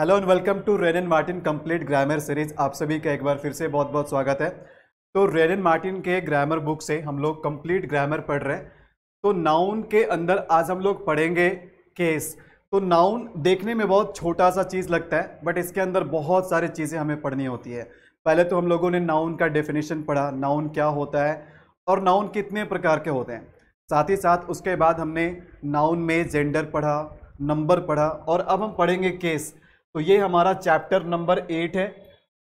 hello and welcome to Wren and Martin complete grammar series आप सभी का एक बार फिर से बहुत बहुत स्वागत है तो रेन एंड मार्टिन के ग्रामर बुक से हम लोग कंप्लीट ग्रामर पढ़ रहे हैं तो नाउन के अंदर आज हम लोग पढ़ेंगे केस तो नाउन देखने में बहुत छोटा सा चीज़ लगता है बट इसके अंदर बहुत सारी चीज़ें हमें पढ़नी होती है पहले तो हम लोगों ने नाउन का डेफिनेशन पढ़ा नाउन क्या होता है और नाउन कितने प्रकार के होते हैं साथ ही साथ उसके बाद हमने नाउन में जेंडर पढ़ा नंबर पढ़ा और अब हम पढ़ेंगे केस तो ये हमारा चैप्टर नंबर एट है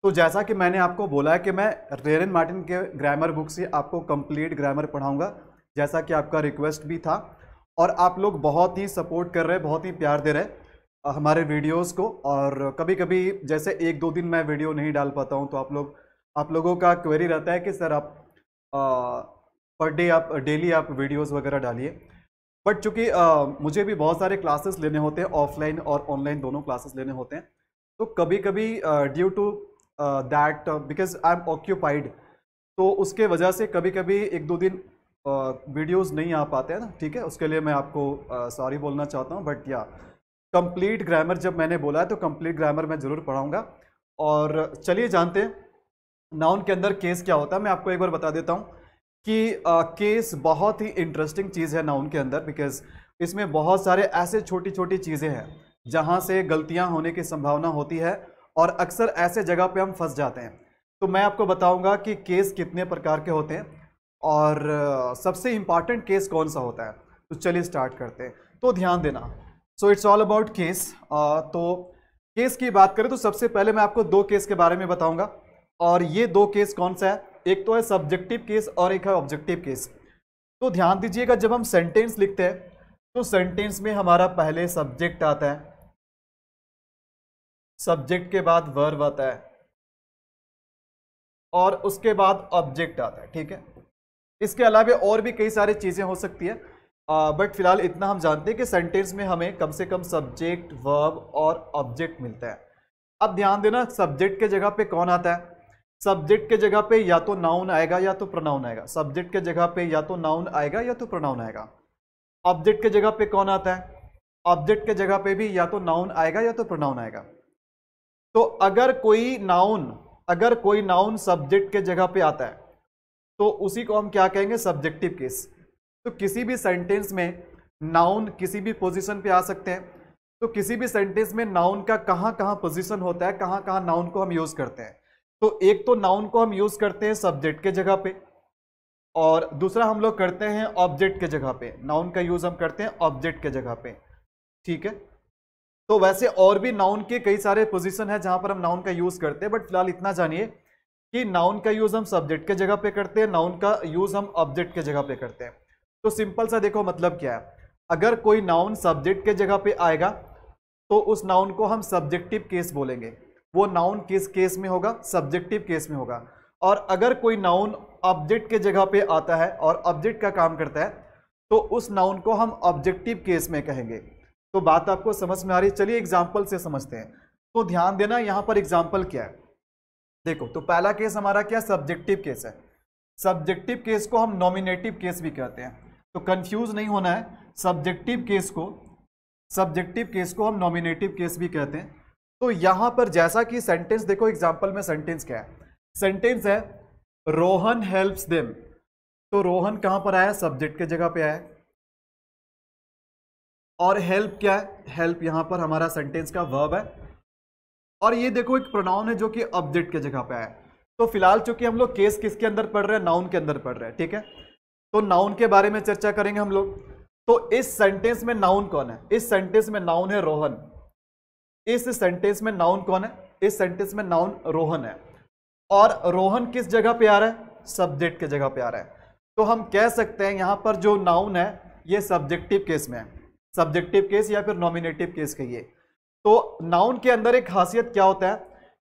तो जैसा कि मैंने आपको बोला है कि मैं रेरन मार्टिन के ग्रामर बुक से आपको कंप्लीट ग्रामर पढ़ाऊंगा जैसा कि आपका रिक्वेस्ट भी था और आप लोग बहुत ही सपोर्ट कर रहे हैं बहुत ही प्यार दे रहे हमारे वीडियोस को और कभी कभी जैसे एक दो दिन मैं वीडियो नहीं डाल पाता हूँ तो आप लोग आप लोगों का क्वेरी रहता है कि सर आप पर डे आप डेली आप वीडियोज़ वगैरह डालिए बट चूंकि मुझे भी बहुत सारे क्लासेस लेने होते हैं ऑफलाइन और ऑनलाइन दोनों क्लासेस लेने होते हैं तो कभी कभी due to that because I am occupied तो उसके वजह से कभी कभी एक दो दिन वीडियोस uh, नहीं आ पाते हैं ना ठीक है उसके लिए मैं आपको सॉरी uh, बोलना चाहता हूँ बट या कंप्लीट ग्रामर जब मैंने बोला है तो कंप्लीट ग्रामर मैं ज़रूर पढ़ाऊँगा और चलिए जानते हैं नाउन के अंदर केस क्या होता है मैं आपको एक बार बता देता हूँ कि आ, केस बहुत ही इंटरेस्टिंग चीज़ है नाउन के अंदर बिकॉज इसमें बहुत सारे ऐसे छोटी छोटी चीज़ें हैं जहाँ से गलतियाँ होने की संभावना होती है और अक्सर ऐसे जगह पे हम फंस जाते हैं तो मैं आपको बताऊंगा कि केस कितने प्रकार के होते हैं और सबसे इम्पॉर्टेंट केस कौन सा होता है तो चलिए स्टार्ट करते हैं तो ध्यान देना so it's all about case तो केस की बात करें तो सबसे पहले मैं आपको दो केस के बारे में बताऊँगा और ये दो केस कौन सा है एक तो है सब्जेक्टिव केस और एक है ऑब्जेक्टिव केस तो ध्यान दीजिएगा जब हम सेंटेंस लिखते हैं तो सेंटेंस में हमारा पहले सब्जेक्ट आता है सब्जेक्ट के बाद वर्ब आता है और उसके बाद ऑब्जेक्ट आता है ठीक है इसके अलावा और भी कई सारी चीज़ें हो सकती है बट फिलहाल इतना हम जानते हैं कि सेंटेंस में हमें कम से कम सब्जेक्ट वर्ब और ऑब्जेक्ट मिलता है अब ध्यान देना सब्जेक्ट के जगह पे कौन आता है सब्जेक्ट के जगह पे या तो नाउन आएगा या तो प्रोनाउन आएगा सब्जेक्ट के जगह पे या तो नाउन आएगा या तो प्रोनाउन आएगा ऑब्जेक्ट के जगह पे कौन आता है ऑब्जेक्ट के जगह पे भी या तो नाउन आएगा या तो प्रोनाउन आएगा तो अगर कोई नाउन अगर कोई नाउन सब्जेक्ट के जगह पे आता है तो उसी को हम क्या कहेंगे सब्जेक्टिव केस तो किसी भी सेंटेंस में नाउन किसी भी पोजिशन पे आ सकते हैं तो किसी भी सेंटेंस में नाउन का कहाँ कहाँ पोजिशन होता है कहाँ कहाँ नाउन को हम यूज़ करते हैं तो एक तो नाउन को हम यूज करते हैं सब्जेक्ट के जगह पे और दूसरा हम लोग करते हैं ऑब्जेक्ट के जगह पे नाउन का यूज हम करते हैं ऑब्जेक्ट के जगह पे ठीक है तो वैसे और भी नाउन के कई सारे पोजीशन है जहां पर हम नाउन का यूज करते हैं बट फिलहाल इतना जानिए कि नाउन का यूज हम सब्जेक्ट के जगह पे करते हैं नाउन का यूज हम ऑब्जेक्ट के जगह पे करते हैं तो सिंपल सा देखो मतलब क्या है अगर कोई नाउन सब्जेक्ट के जगह पे आएगा तो उस नाउन को हम सब्जेक्टिव केस बोलेंगे वो नाउन किस केस में होगा सब्जेक्टिव केस में होगा और अगर कोई नाउन ऑब्जेक्ट के जगह पे आता है और ऑब्जेक्ट का काम करता है तो उस नाउन को हम ऑब्जेक्टिव केस में कहेंगे तो बात आपको समझ में आ रही है चलिए एग्जाम्पल से समझते हैं तो ध्यान देना यहाँ पर एग्जाम्पल क्या है देखो तो पहला केस हमारा क्या सब्जेक्टिव केस है सब्जेक्टिव केस को हम नॉमिनेटिव केस भी कहते हैं तो कन्फ्यूज नहीं होना है सब्जेक्टिव केस को सब्जेक्टिव केस को हम नॉमिनेटिव केस भी कहते हैं तो यहां पर जैसा कि सेंटेंस देखो एग्जाम्पल में सेंटेंस क्या है सेंटेंस है रोहन हेल्प देम तो रोहन कहां पर आया सब्जेक्ट के जगह पे आया और हेल्प क्या है हेल्प यहां पर हमारा सेंटेंस का वर्ब है और ये देखो एक प्रोनाउन है जो कि ऑब्जेक्ट के जगह पे आया तो फिलहाल चूंकि हम लोग केस किसके अंदर पढ़ रहे हैं नाउन के अंदर पढ़ रहे हैं ठीक है तो नाउन के बारे में चर्चा करेंगे हम लोग तो इस सेंटेंस में नाउन कौन है इस सेंटेंस में नाउन है रोहन इस सेंटेंस में नाउन कौन है इस सेंटेंस में नाउन रोहन है और रोहन किस जगह पे आ रहा है सब्जेक्ट के जगह पे आ रहा है तो हम कह सकते हैं यहाँ पर जो नाउन है ये सब्जेक्टिव केस में है सब्जेक्टिव केस या फिर नॉमिनेटिव केस कहिए तो नाउन के अंदर एक खासियत क्या होता है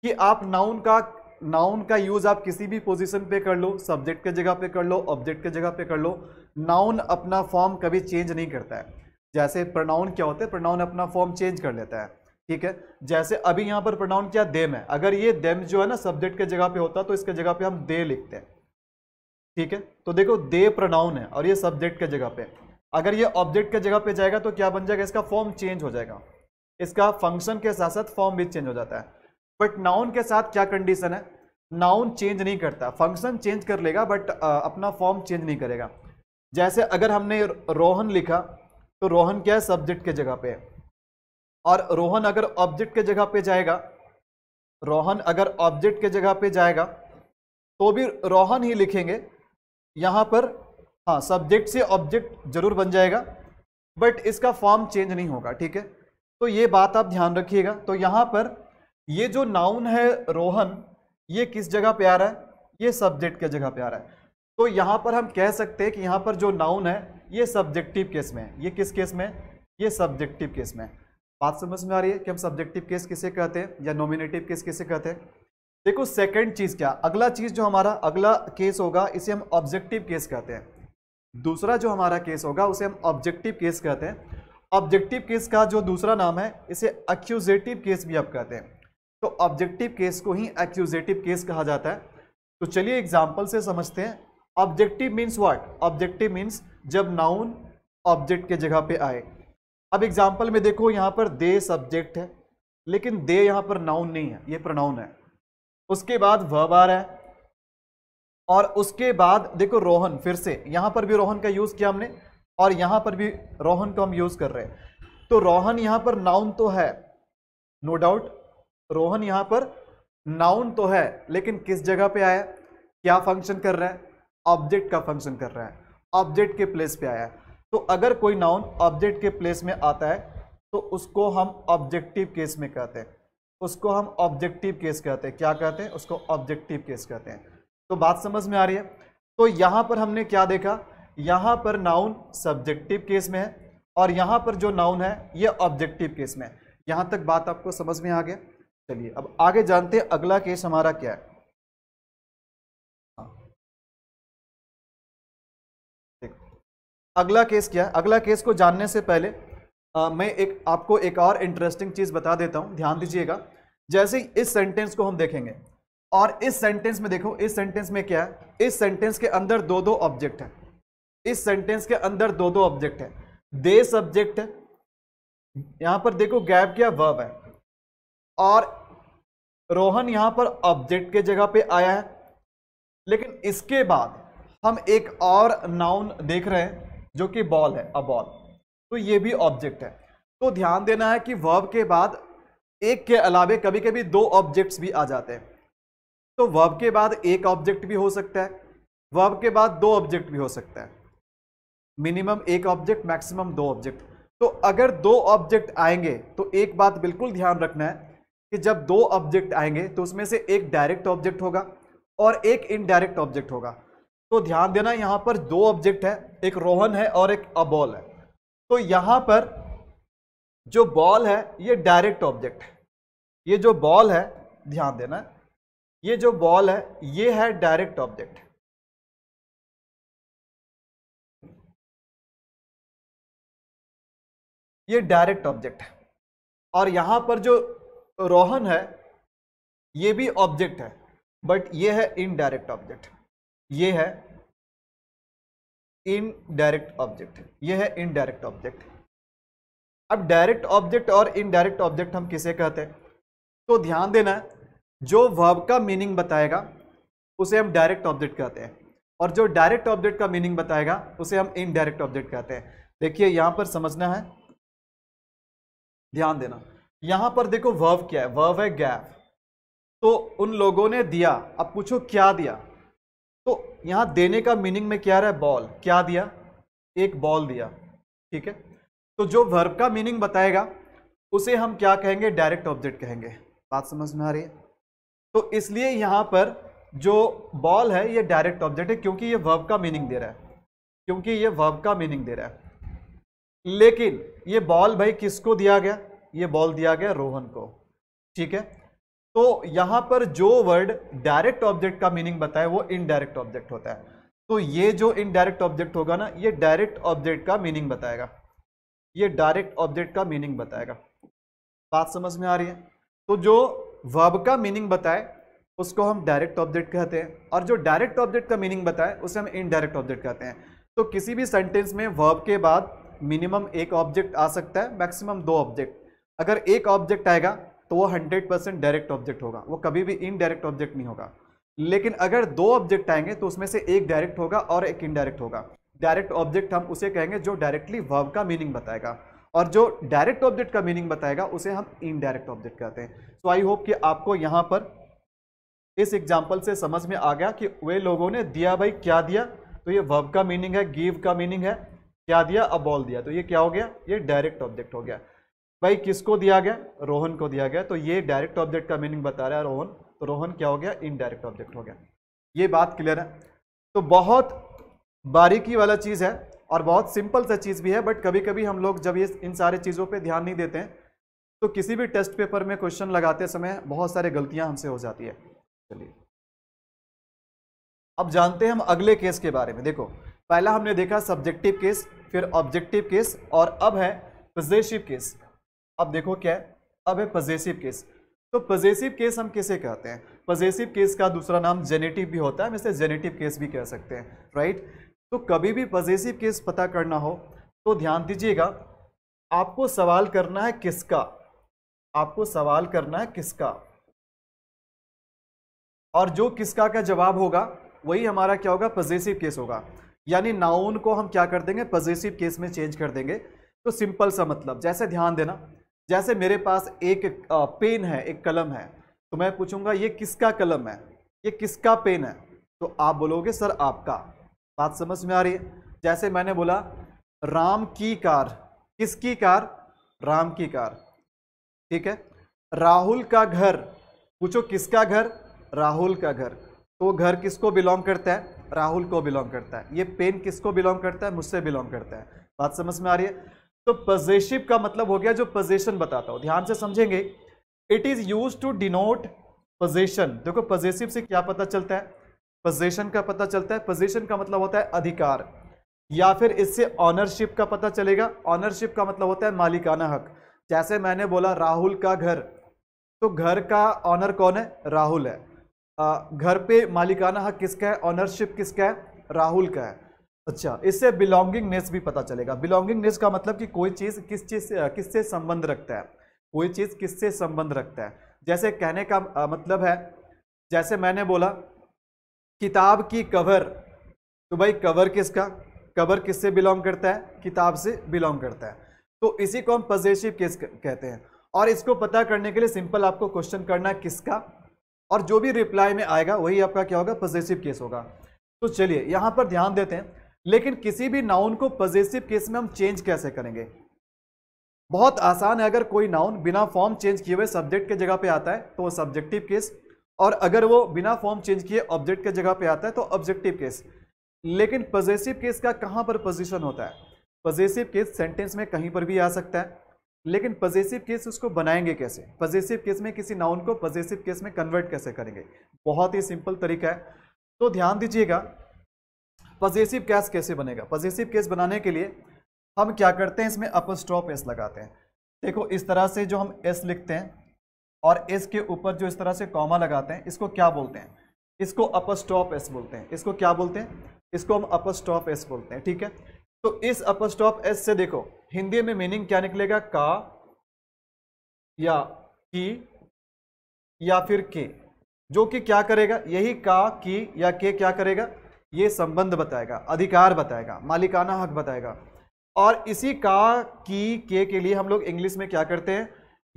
कि आप नाउन का नाउन का यूज आप किसी भी पोजीशन पे कर लो सब्जेक्ट के जगह पे कर लो ऑब्जेक्ट के जगह पे कर लो नाउन अपना फॉर्म कभी चेंज नहीं करता है जैसे प्रनाउन क्या होता है प्रनाउन अपना फॉर्म चेंज कर लेता है ठीक है जैसे अभी यहां पर प्रोनाउन क्या देम है अगर ये देम जो है ना सब्जेक्ट के जगह पे होता तो इसके जगह पे हम दे लिखते हैं ठीक है तो देखो दे प्रोनाउन है और ये सब्जेक्ट के जगह पे अगर ये ऑब्जेक्ट के जगह पे जाएगा तो क्या बन जाएगा इसका फॉर्म चेंज हो जाएगा इसका फंक्शन के साथ साथ फॉर्म भी चेंज हो जाता है बट नाउन के साथ क्या कंडीशन है नाउन चेंज नहीं करता फंक्शन चेंज कर लेगा बट अपना फॉर्म चेंज नहीं करेगा जैसे अगर हमने रोहन लिखा तो रोहन क्या है सब्जेक्ट के जगह पे है और रोहन अगर ऑब्जेक्ट के जगह पे जाएगा रोहन अगर ऑब्जेक्ट के जगह पे जाएगा तो भी रोहन ही लिखेंगे यहाँ पर हाँ सब्जेक्ट से ऑब्जेक्ट जरूर बन जाएगा बट इसका फॉर्म चेंज नहीं होगा ठीक है तो ये बात आप ध्यान रखिएगा तो यहाँ पर ये जो नाउन है रोहन ये किस जगह पे आ रहा है ये सब्जेक्ट के जगह पे आ रहा है तो यहाँ पर हम कह सकते हैं कि यहाँ पर जो नाउन है ये सब्जेक्टिव केस में है ये किस केस में ये सब्जेक्टिव केस में है बात समझ में आ रही है कि हम सब्जेक्टिव केस किसे कहते हैं या नॉमिनेटिव केस किसे कहते हैं देखो सेकंड चीज़ क्या अगला चीज़ जो हमारा अगला केस होगा इसे हम ऑब्जेक्टिव केस कहते हैं दूसरा जो हमारा केस होगा उसे हम ऑब्जेक्टिव केस कहते हैं ऑब्जेक्टिव केस का जो दूसरा नाम है इसे एक्यूजेटिव केस भी आप कहते हैं तो ऑब्जेक्टिव केस को ही एक्यूजेटिव केस कहा जाता है तो चलिए एग्जाम्पल से समझते हैं objective means what objective means जब नाउन ऑब्जेक्ट के जगह पे आए अब एग्जाम्पल में देखो यहां पर दे सब्जेक्ट है लेकिन दे यहां पर नाउन नहीं है ये प्रोनाउन है उसके बाद वर्ब आ रहा है और उसके बाद देखो रोहन फिर से यहां पर भी रोहन का यूज़ किया हमने और यहां पर भी रोहन को हम यूज़ कर रहे हैं तो रोहन यहां पर नाउन तो है नो no डाउट रोहन यहां पर नाउन तो है लेकिन किस जगह पे आया क्या फंक्शन कर रहा है ऑब्जेक्ट का फंक्शन कर रहा है ऑब्जेक्ट के प्लेस पे आया है तो अगर कोई नाउन ऑब्जेक्ट के प्लेस में आता है तो उसको हम ऑब्जेक्टिव केस में कहते हैं उसको हम ऑब्जेक्टिव केस कहते हैं क्या कहते हैं उसको ऑब्जेक्टिव केस कहते हैं तो बात समझ में आ रही है तो यहाँ पर हमने क्या देखा यहाँ पर नाउन सब्जेक्टिव केस में है और यहाँ पर जो नाउन है ये ऑब्जेक्टिव केस में है यहाँ तक बात आपको समझ में आ गया चलिए अब आगे जानते हैं अगला केस हमारा क्या है अगला केस क्या है अगला केस को जानने से पहले आ, मैं एक आपको एक और इंटरेस्टिंग चीज़ बता देता हूं ध्यान दीजिएगा जैसे इस सेंटेंस को हम देखेंगे और इस सेंटेंस में देखो इस सेंटेंस में क्या है इस सेंटेंस के अंदर दो दो ऑब्जेक्ट है इस सेंटेंस के अंदर दो दो ऑब्जेक्ट है दे सब्जेक्ट है पर देखो गैप क्या वर्ब है और रोहन यहां पर ऑब्जेक्ट के जगह पे आया है लेकिन इसके बाद हम एक और नाउन देख रहे हैं जो कि बॉल है अ बॉल तो ये भी ऑब्जेक्ट है तो ध्यान देना है कि वर्ब के बाद एक के अलावे कभी कभी दो ऑब्जेक्ट्स भी आ जाते हैं तो वर्ब के बाद एक ऑब्जेक्ट भी हो सकता है वर्ब के बाद दो ऑब्जेक्ट भी हो सकता है मिनिमम एक ऑब्जेक्ट मैक्सिमम दो ऑब्जेक्ट तो अगर दो ऑब्जेक्ट आएंगे तो एक बात बिल्कुल ध्यान रखना है कि जब दो ऑब्जेक्ट आएंगे तो उसमें से एक डायरेक्ट ऑब्जेक्ट होगा और एक इनडायरेक्ट ऑब्जेक्ट होगा तो ध्यान देना यहाँ पर दो ऑब्जेक्ट है एक रोहन है और एक अबॉल है तो यहाँ पर जो बॉल है ये डायरेक्ट ऑब्जेक्ट है ये जो बॉल है ध्यान देना ये जो बॉल है ये है डायरेक्ट ऑब्जेक्ट ये डायरेक्ट ऑब्जेक्ट है और यहाँ पर जो रोहन है ये भी ऑब्जेक्ट है बट ये है इनडायरेक्ट ऑब्जेक्ट ये है इनडायरेक्ट ऑब्जेक्ट ये है इनडायरेक्ट ऑब्जेक्ट अब डायरेक्ट ऑब्जेक्ट और इनडायरेक्ट ऑब्जेक्ट हम किसे कहते हैं तो ध्यान देना जो वर्ब का मीनिंग बताएगा उसे हम डायरेक्ट ऑब्जेक्ट कहते हैं और जो डायरेक्ट ऑब्जेक्ट का मीनिंग बताएगा उसे हम इनडायरेक्ट ऑब्जेक्ट कहते हैं देखिए यहां पर समझना है ध्यान देना यहां पर देखो वर्व क्या है वर्व है गैप तो उन लोगों ने दिया अब पूछो क्या दिया तो यहां देने का मीनिंग में क्या रहा है बॉल क्या दिया एक बॉल दिया ठीक है तो जो वर्ब का मीनिंग बताएगा उसे हम क्या कहेंगे डायरेक्ट ऑब्जेक्ट कहेंगे बात समझ में आ रही है तो इसलिए यहां पर जो बॉल है ये डायरेक्ट ऑब्जेक्ट है क्योंकि ये वर्ब का मीनिंग दे रहा है क्योंकि ये वर्ब का मीनिंग दे रहा है लेकिन ये बॉल भाई किसको दिया गया ये बॉल दिया गया रोहन को ठीक है तो यहां पर जो वर्ड डायरेक्ट ऑब्जेक्ट का मीनिंग बताए वो इनडायरेक्ट ऑब्जेक्ट होता है तो ये जो इनडायरेक्ट ऑब्जेक्ट होगा ना ये डायरेक्ट ऑब्जेक्ट का मीनिंग बताएगा ये डायरेक्ट ऑब्जेक्ट का मीनिंग बताएगा बात समझ में आ रही है तो जो वर्ब का मीनिंग बताए उसको हम डायरेक्ट ऑब्जेक्ट कहते हैं और जो डायरेक्ट ऑब्जेक्ट का मीनिंग बताए उसे हम इनडायरेक्ट ऑब्जेक्ट कहते हैं तो किसी भी सेंटेंस में वर्ब के बाद मिनिमम एक ऑब्जेक्ट आ सकता है मैक्सिमम दो ऑब्जेक्ट अगर एक ऑब्जेक्ट आएगा तो वो हंड्रेड परसेंट डायरेक्ट ऑब्जेक्ट होगा वो कभी भी इनडायरेक्ट ऑब्जेक्ट नहीं होगा लेकिन अगर दो ऑब्जेक्ट आएंगे तो उसमें से एक डायरेक्ट होगा और एक इनडायरेक्ट होगा डायरेक्ट ऑब्जेक्ट हम उसे कहेंगे जो डायरेक्टली वर्ब का मीनिंग बताएगा और जो डायरेक्ट ऑब्जेक्ट का मीनिंग बताएगा उसे हम इनडायरेक्ट ऑब्जेक्ट कहते हैं सो आई होप कि आपको यहाँ पर इस एग्जाम्पल से समझ में आ गया कि वे लोगों ने दिया भाई क्या दिया तो ये वर्ब का मीनिंग है गिव का मीनिंग है क्या दिया अबॉल दिया तो ये क्या हो गया ये डायरेक्ट ऑब्जेक्ट हो गया भाई किसको दिया गया रोहन को दिया गया तो ये डायरेक्ट ऑब्जेक्ट का मीनिंग बता रहा है रोहन तो रोहन क्या हो गया इनडायरेक्ट ऑब्जेक्ट हो गया ये बात क्लियर है तो बहुत बारीकी वाला चीज़ है और बहुत सिंपल सा चीज़ भी है बट कभी कभी हम लोग जब ये इन सारे चीज़ों पे ध्यान नहीं देते हैं तो किसी भी टेस्ट पेपर में क्वेश्चन लगाते समय बहुत सारे गलतियां हमसे हो जाती है चलिए अब जानते हैं हम अगले केस के बारे में देखो पहला हमने देखा सब्जेक्टिव केस फिर ऑब्जेक्टिव केस और अब है पजेसिव केस अब देखो क्या है अब है पजेसिव केस तो पजेसिव केस हम किसे कहते हैं पजेसिव केस का दूसरा नाम जेनेटिव भी होता है हम इसे जेनेटिव केस भी कह सकते हैं राइट तो कभी भी पजेसिव केस पता करना हो तो ध्यान दीजिएगा आपको सवाल करना है किसका आपको सवाल करना है किसका और जो किसका का जवाब होगा वही हमारा क्या होगा पजेसिव केस होगा यानी नाउन को हम क्या कर देंगे पजेसिव केस में चेंज कर देंगे तो सिंपल सा मतलब जैसे ध्यान देना जैसे मेरे पास एक पेन है एक कलम है तो मैं पूछूंगा ये किसका कलम है ये किसका पेन है तो आप बोलोगे सर आपका बात समझ में आ रही है जैसे मैंने बोला राम की कार किसकी कार राम की कार ठीक है राहुल का घर पूछो किसका घर राहुल का घर तो घर किसको बिलोंग करता है राहुल को बिलोंग करता है ये पेन किसको बिलोंग करता है मुझसे बिलोंग करता है बात समझ में आ रही है तो पजेशिव का मतलब हो गया जो पजेशन बताता हो ध्यान से समझेंगे it is use to denote possession देखो पजेसिव से क्या पता चलता है पजेशन का पता चलता है पजेशन का मतलब होता है अधिकार या फिर इससे ऑनरशिप का पता चलेगा ऑनरशिप का मतलब होता है मालिकाना हक जैसे मैंने बोला राहुल का घर तो घर का ऑनर कौन है राहुल है आ, घर पे मालिकाना हक किसका है ऑनरशिप किसका है राहुल का है अच्छा इससे बिलोंगिंगनेस भी पता चलेगा बिलोंगिंगनेस का मतलब कि कोई चीज़ किस चीज़ से किससे संबंध रखता है कोई चीज़ किससे संबंध रखता है जैसे कहने का मतलब है जैसे मैंने बोला किताब की कवर तो भाई कवर किसका कवर किससे बिलोंग करता है किताब से बिलोंग करता है तो इसी को हम पजेसिव केस कहते हैं और इसको पता करने के लिए सिंपल आपको क्वेश्चन करना है किसका और जो भी रिप्लाई में आएगा वही आपका क्या होगा पजेसिव केस होगा तो चलिए यहाँ पर ध्यान देते हैं लेकिन किसी भी नाउन को पजेसिव केस में हम चेंज कैसे करेंगे बहुत आसान है अगर कोई नाउन बिना फॉर्म चेंज किए हुए सब्जेक्ट के जगह पे आता है तो वो सब्जेक्टिव केस और अगर वो बिना फॉर्म चेंज किए ऑब्जेक्ट के जगह पे आता है तो ऑब्जेक्टिव केस लेकिन पजेसिव केस का कहाँ पर पोजिशन होता है पजेसिव केस सेंटेंस में कहीं पर भी आ सकता है लेकिन पजेसिव केस उसको बनाएंगे कैसे पजेसिव केस में किसी नाउन को पजेसिव केस में कन्वर्ट कैसे करेंगे बहुत ही सिंपल तरीका है तो ध्यान दीजिएगा पॉजिटिव कैस कैसे बनेगा पॉजिटिव केस बनाने के लिए हम क्या करते हैं इसमें अपर स्टॉप एस लगाते हैं देखो इस तरह से जो हम एस लिखते हैं और एस के ऊपर जो इस तरह से कॉमा लगाते हैं इसको क्या बोलते हैं इसको अपर स्टॉप एस बोलते हैं इसको क्या बोलते हैं इसको हम अपर स्टॉप एस बोलते हैं ठीक है तो इस अपर स्टॉप एस से देखो हिंदी में मीनिंग क्या निकलेगा का या की या फिर के जो कि क्या करेगा यही का की या के क्या करेगा ये संबंध बताएगा अधिकार बताएगा मालिकाना हक बताएगा और इसी का की के के लिए हम लोग इंग्लिश में क्या करते हैं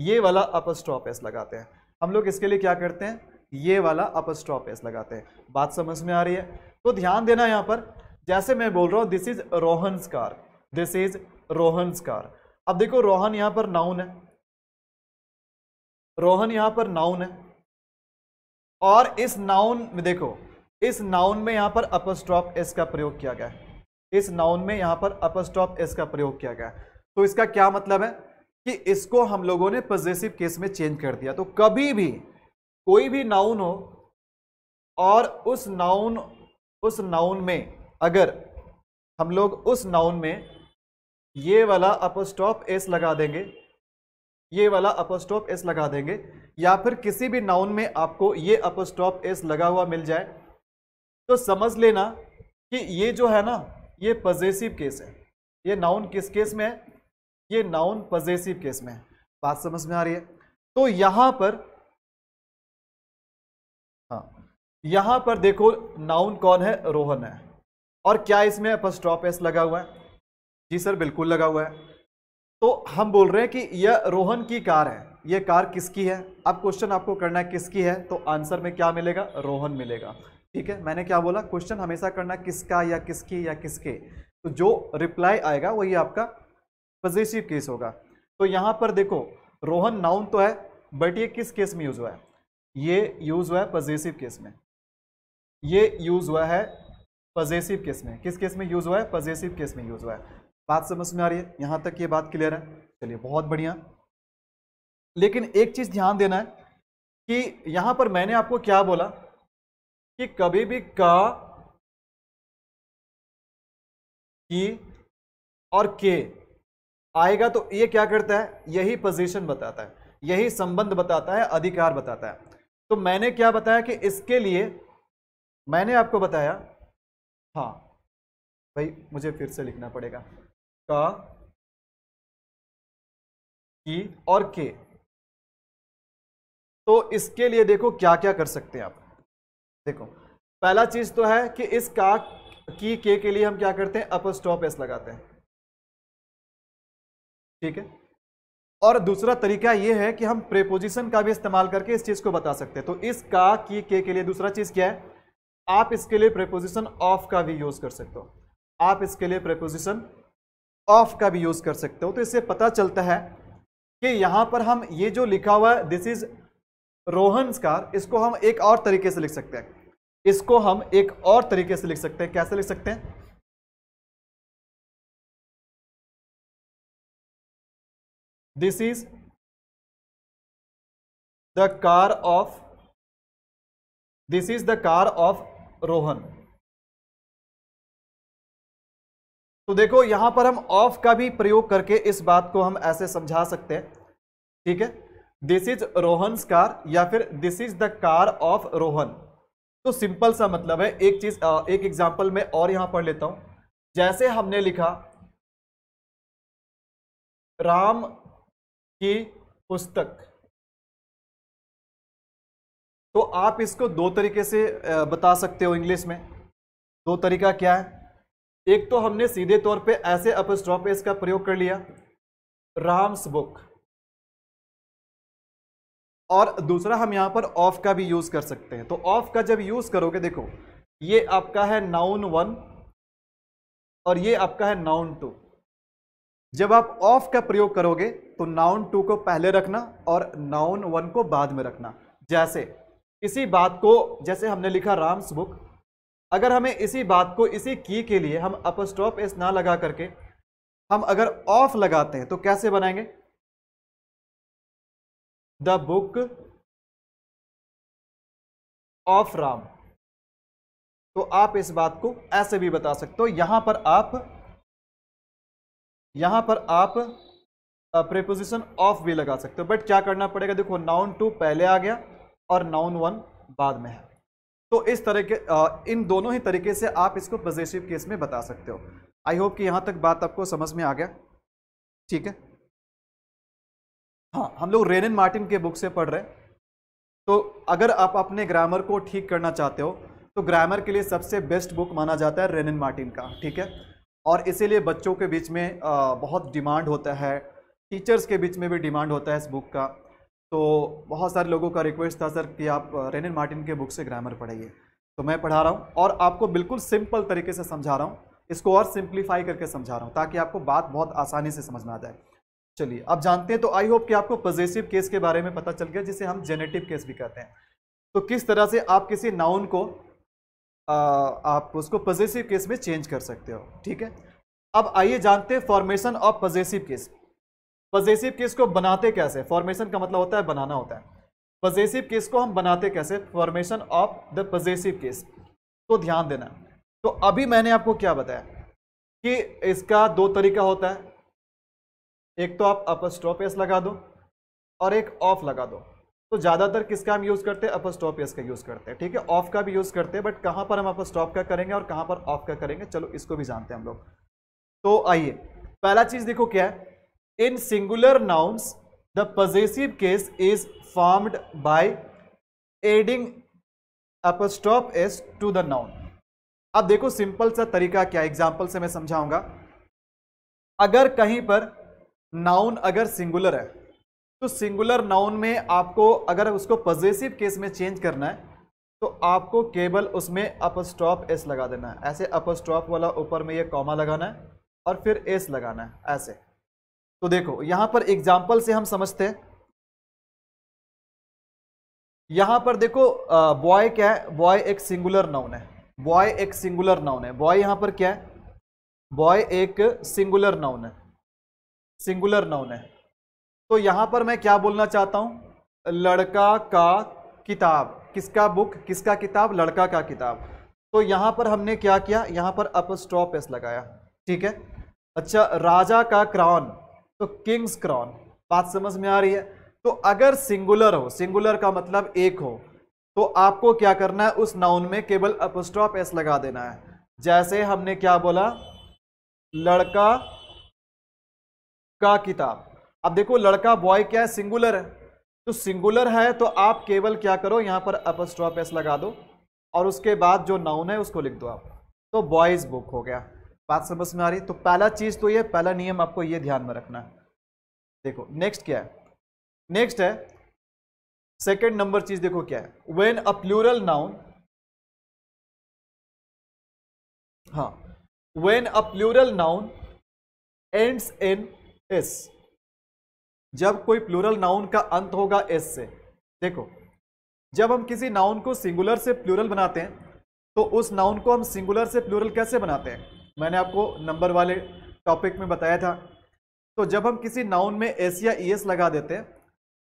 ये वाला अपर स्टॉप एस लगाते हैं हम लोग इसके लिए क्या करते हैं ये वाला अपर स्टॉप एस लगाते हैं बात समझ में आ रही है तो ध्यान देना यहाँ पर जैसे मैं बोल रहा हूँ this is Rohan car this is Rohan car अब देखो रोहन यहाँ पर नाउन है रोहन यहाँ पर नाउन है और इस नाउन में देखो इस नाउन में यहां पर अपर स्टॉप एस का प्रयोग किया गया इस नाउन में यहां पर अपर स्टॉप एस का प्रयोग किया गया तो इसका क्या मतलब है कि इसको हम लोगों ने पजेसिव केस में चेंज कर दिया तो कभी भी कोई भी नाउन हो और उस नाउन उस नाउन में अगर हम लोग उस नाउन में ये वाला अपर स्टॉप एस लगा देंगे ये वाला अपर स्टॉप एस लगा देंगे या फिर किसी भी नाउन में आपको ये अपर स्टॉप एस लगा हुआ मिल जाए तो समझ लेना कि ये जो है ना ये पजेसिव केस है ये नाउन किस केस में है ये नाउन पजेसिव केस में है बात समझ में आ रही है तो यहां पर हाँ यहां पर देखो नाउन कौन है रोहन है और क्या इसमें अपस्ट्रॉप एस लगा हुआ है जी सर बिल्कुल लगा हुआ है तो हम बोल रहे हैं कि यह रोहन की कार है यह कार किसकी है अब क्वेश्चन आपको करना है किसकी है तो आंसर में क्या मिलेगा रोहन मिलेगा ठीक है मैंने क्या बोला क्वेश्चन हमेशा करना किसका या किसकी या किसके तो जो रिप्लाई आएगा वही आपका पॉजिटिव केस होगा तो यहां पर देखो रोहन नाउन तो है बट ये किस केस में यूज़ हुआ है ये यूज़ हुआ है पॉजिटिव केस में ये यूज़ हुआ है पॉजिटिव केस में किस केस में यूज़ हुआ है पॉजिटिव केस में यूज़ हुआ है बात समझ में आ रही है यहां तक ये बात क्लियर है चलिए बहुत बढ़िया लेकिन एक चीज़ ध्यान देना है कि यहां पर मैंने आपको क्या बोला कि कभी भी क की और के आएगा तो ये क्या करता है यही पोजीशन बताता है यही संबंध बताता है अधिकार बताता है तो मैंने क्या बताया कि इसके लिए मैंने आपको बताया हाँ भाई मुझे फिर से लिखना पड़ेगा का की और के तो इसके लिए देखो क्या क्या कर सकते हैं आप देखो पहला चीज तो है कि इस का की के के लिए हम क्या करते हैं अपर स्टॉप एस लगाते हैं ठीक है और दूसरा तरीका यह है कि हम प्रेपोजिशन का भी इस्तेमाल करके इस चीज को बता सकते हैं तो इस का की के के लिए दूसरा चीज क्या है आप इसके लिए प्रेपोजिशन ऑफ का भी यूज कर सकते हो आप इसके लिए प्रेपोजिशन ऑफ का भी यूज कर सकते हो तो इससे पता चलता है कि यहां पर हम ये जो लिखा हुआ है दिस इज रोहन कार इसको हम एक और तरीके से लिख सकते हैं इसको हम एक और तरीके से लिख सकते हैं कैसे लिख सकते हैं this is the car of this is the car of Rohan तो देखो यहां पर हम ऑफ का भी प्रयोग करके इस बात को हम ऐसे समझा सकते हैं ठीक है दिस इज रोहन कार या फिर this is the car of Rohan तो सिंपल सा मतलब है एक चीज एक एग्जाम्पल में और यहां पढ़ लेता हूं जैसे हमने लिखा राम की पुस्तक तो आप इसको दो तरीके से बता सकते हो इंग्लिश में दो तरीका क्या है एक तो हमने सीधे तौर पे ऐसे अपस्ट्रॉप इसका प्रयोग कर लिया राम्स बुक और दूसरा हम यहाँ पर ऑफ का भी यूज़ कर सकते हैं तो ऑफ का जब यूज़ करोगे देखो ये आपका है नाउन वन और ये आपका है नाउन टू जब आप ऑफ का प्रयोग करोगे तो नाउन टू को पहले रखना और नाउन वन को बाद में रखना जैसे इसी बात को जैसे हमने लिखा राम्स बुक अगर हमें इसी बात को इसी की के लिए हम अपस्टॉप एस ना लगा करके हम अगर ऑफ लगाते हैं तो कैसे बनाएंगे द बुक ऑफ राम तो आप इस बात को ऐसे भी बता सकते हो यहां पर आप यहां पर आप प्रिपोजिशन ऑफ भी लगा सकते हो बट क्या करना पड़ेगा देखो नाउन टू पहले आ गया और नाउन वन बाद में है तो इस तरह के इन दोनों ही तरीके से आप इसको पॉजिटिव केस में बता सकते हो आई होप कि यहां तक बात आपको समझ में आ गया ठीक है हाँ हम लोग रेनन मार्टिन के बुक से पढ़ रहे हैं तो अगर आप अपने ग्रामर को ठीक करना चाहते हो तो ग्रामर के लिए सबसे बेस्ट बुक माना जाता है रेनन मार्टिन का ठीक है और इसीलिए बच्चों के बीच में बहुत डिमांड होता है टीचर्स के बीच में भी डिमांड होता है इस बुक का तो बहुत सारे लोगों का रिक्वेस्ट था सर कि आप रेनन मार्टिन के बुक से ग्रामर पढ़ाइए तो मैं पढ़ा रहा हूँ और आपको बिल्कुल सिंपल तरीके से समझा रहा हूँ इसको और सिंप्लीफाई करके समझा रहा हूँ ताकि आपको बात बहुत आसानी से समझ में आ जाए चलिए आप जानते हैं तो आई होप कि आपको पजेसिव केस के बारे में पता चल गया जिसे हम जेनेटिव केस भी कहते हैं तो किस तरह से आप किसी नाउन को आ, आप उसको पजेसिव केस में चेंज कर सकते हो ठीक है अब आइए जानते हैं formation of possessive case possessive case को बनाते कैसे फॉर्मेशन का मतलब होता है बनाना होता है पजेसिव केस को हम बनाते कैसे formation of the possessive case तो ध्यान देना तो अभी मैंने आपको क्या बताया कि इसका दो तरीका होता है एक तो आप स्टॉप एस लगा दो और एक ऑफ लगा दो तो ज़्यादातर किसका हम यूज़ करते हैं स्टॉप एस का यूज़ करते हैं ठीक है ऑफ का भी यूज़ करते हैं बट कहाँ पर हम अपस्टॉप का करेंगे और कहाँ पर ऑफ का करेंगे चलो इसको भी जानते हैं हम लोग तो आइए पहला चीज़ देखो क्या है in singular nouns the possessive case is formed by adding apostrophe s to the noun अब देखो सिंपल सा तरीका क्या एग्जाम्पल से मैं समझाऊंगा अगर कहीं पर नाउन अगर सिंगुलर है तो सिंगुलर नाउन में आपको अगर उसको पॉजिटिव केस में चेंज करना है तो आपको केवल उसमें अपर स्टॉप एस लगा देना है ऐसे स्टॉप वाला ऊपर में ये कॉमा लगाना है और फिर एस लगाना है ऐसे तो देखो यहां पर एग्जाम्पल से हम समझते हैं यहां पर देखो बॉय क्या है बॉय एक सिंगुलर नाउन है बॉय एक सिंगुलर नाउन है बॉय यहाँ पर क्या है बॉय एक सिंगुलर नाउन है सिंगुलर नाउन है तो यहां पर मैं क्या बोलना चाहता हूं लड़का का किताब किसका बुक किसका किताब लड़का का किताब तो यहां पर हमने क्या किया यहां पर अप स्टॉप एस लगाया ठीक है अच्छा राजा का क्राउन तो किंग्स क्रॉन बात समझ में आ रही है तो अगर सिंगुलर हो सिंगुलर का मतलब एक हो तो आपको क्या करना है उस नाउन में केवल अपस्टॉप एस लगा देना है जैसे हमने क्या बोला लड़का का किताब अब देखो लड़का बॉय क्या है सिंगुलर है तो सिंगुलर है तो आप केवल क्या करो यहाँ पर अपर स्ट्रॉप एस लगा दो और उसके बाद जो नाउन है उसको लिख दो आप तो बॉयज़ बुक हो गया बात समझ में आ रही तो पहला चीज़ तो ये पहला नियम आपको ये ध्यान में रखना है देखो नेक्स्ट क्या है नेक्स्ट है सेकेंड नंबर चीज़ देखो क्या है वेन अ प्लूरल नाउन हाँ when a plural noun ends in s जब कोई प्लूरल नाउन का अंत होगा एस से देखो जब हम किसी नाउन को सिंगुलर से प्लूरल बनाते हैं तो उस नाउन को हम सिंगुलर से प्लूरल कैसे बनाते हैं मैंने आपको नंबर वाले टॉपिक में बताया था तो जब हम किसी नाउन में एस या ई एस लगा देते हैं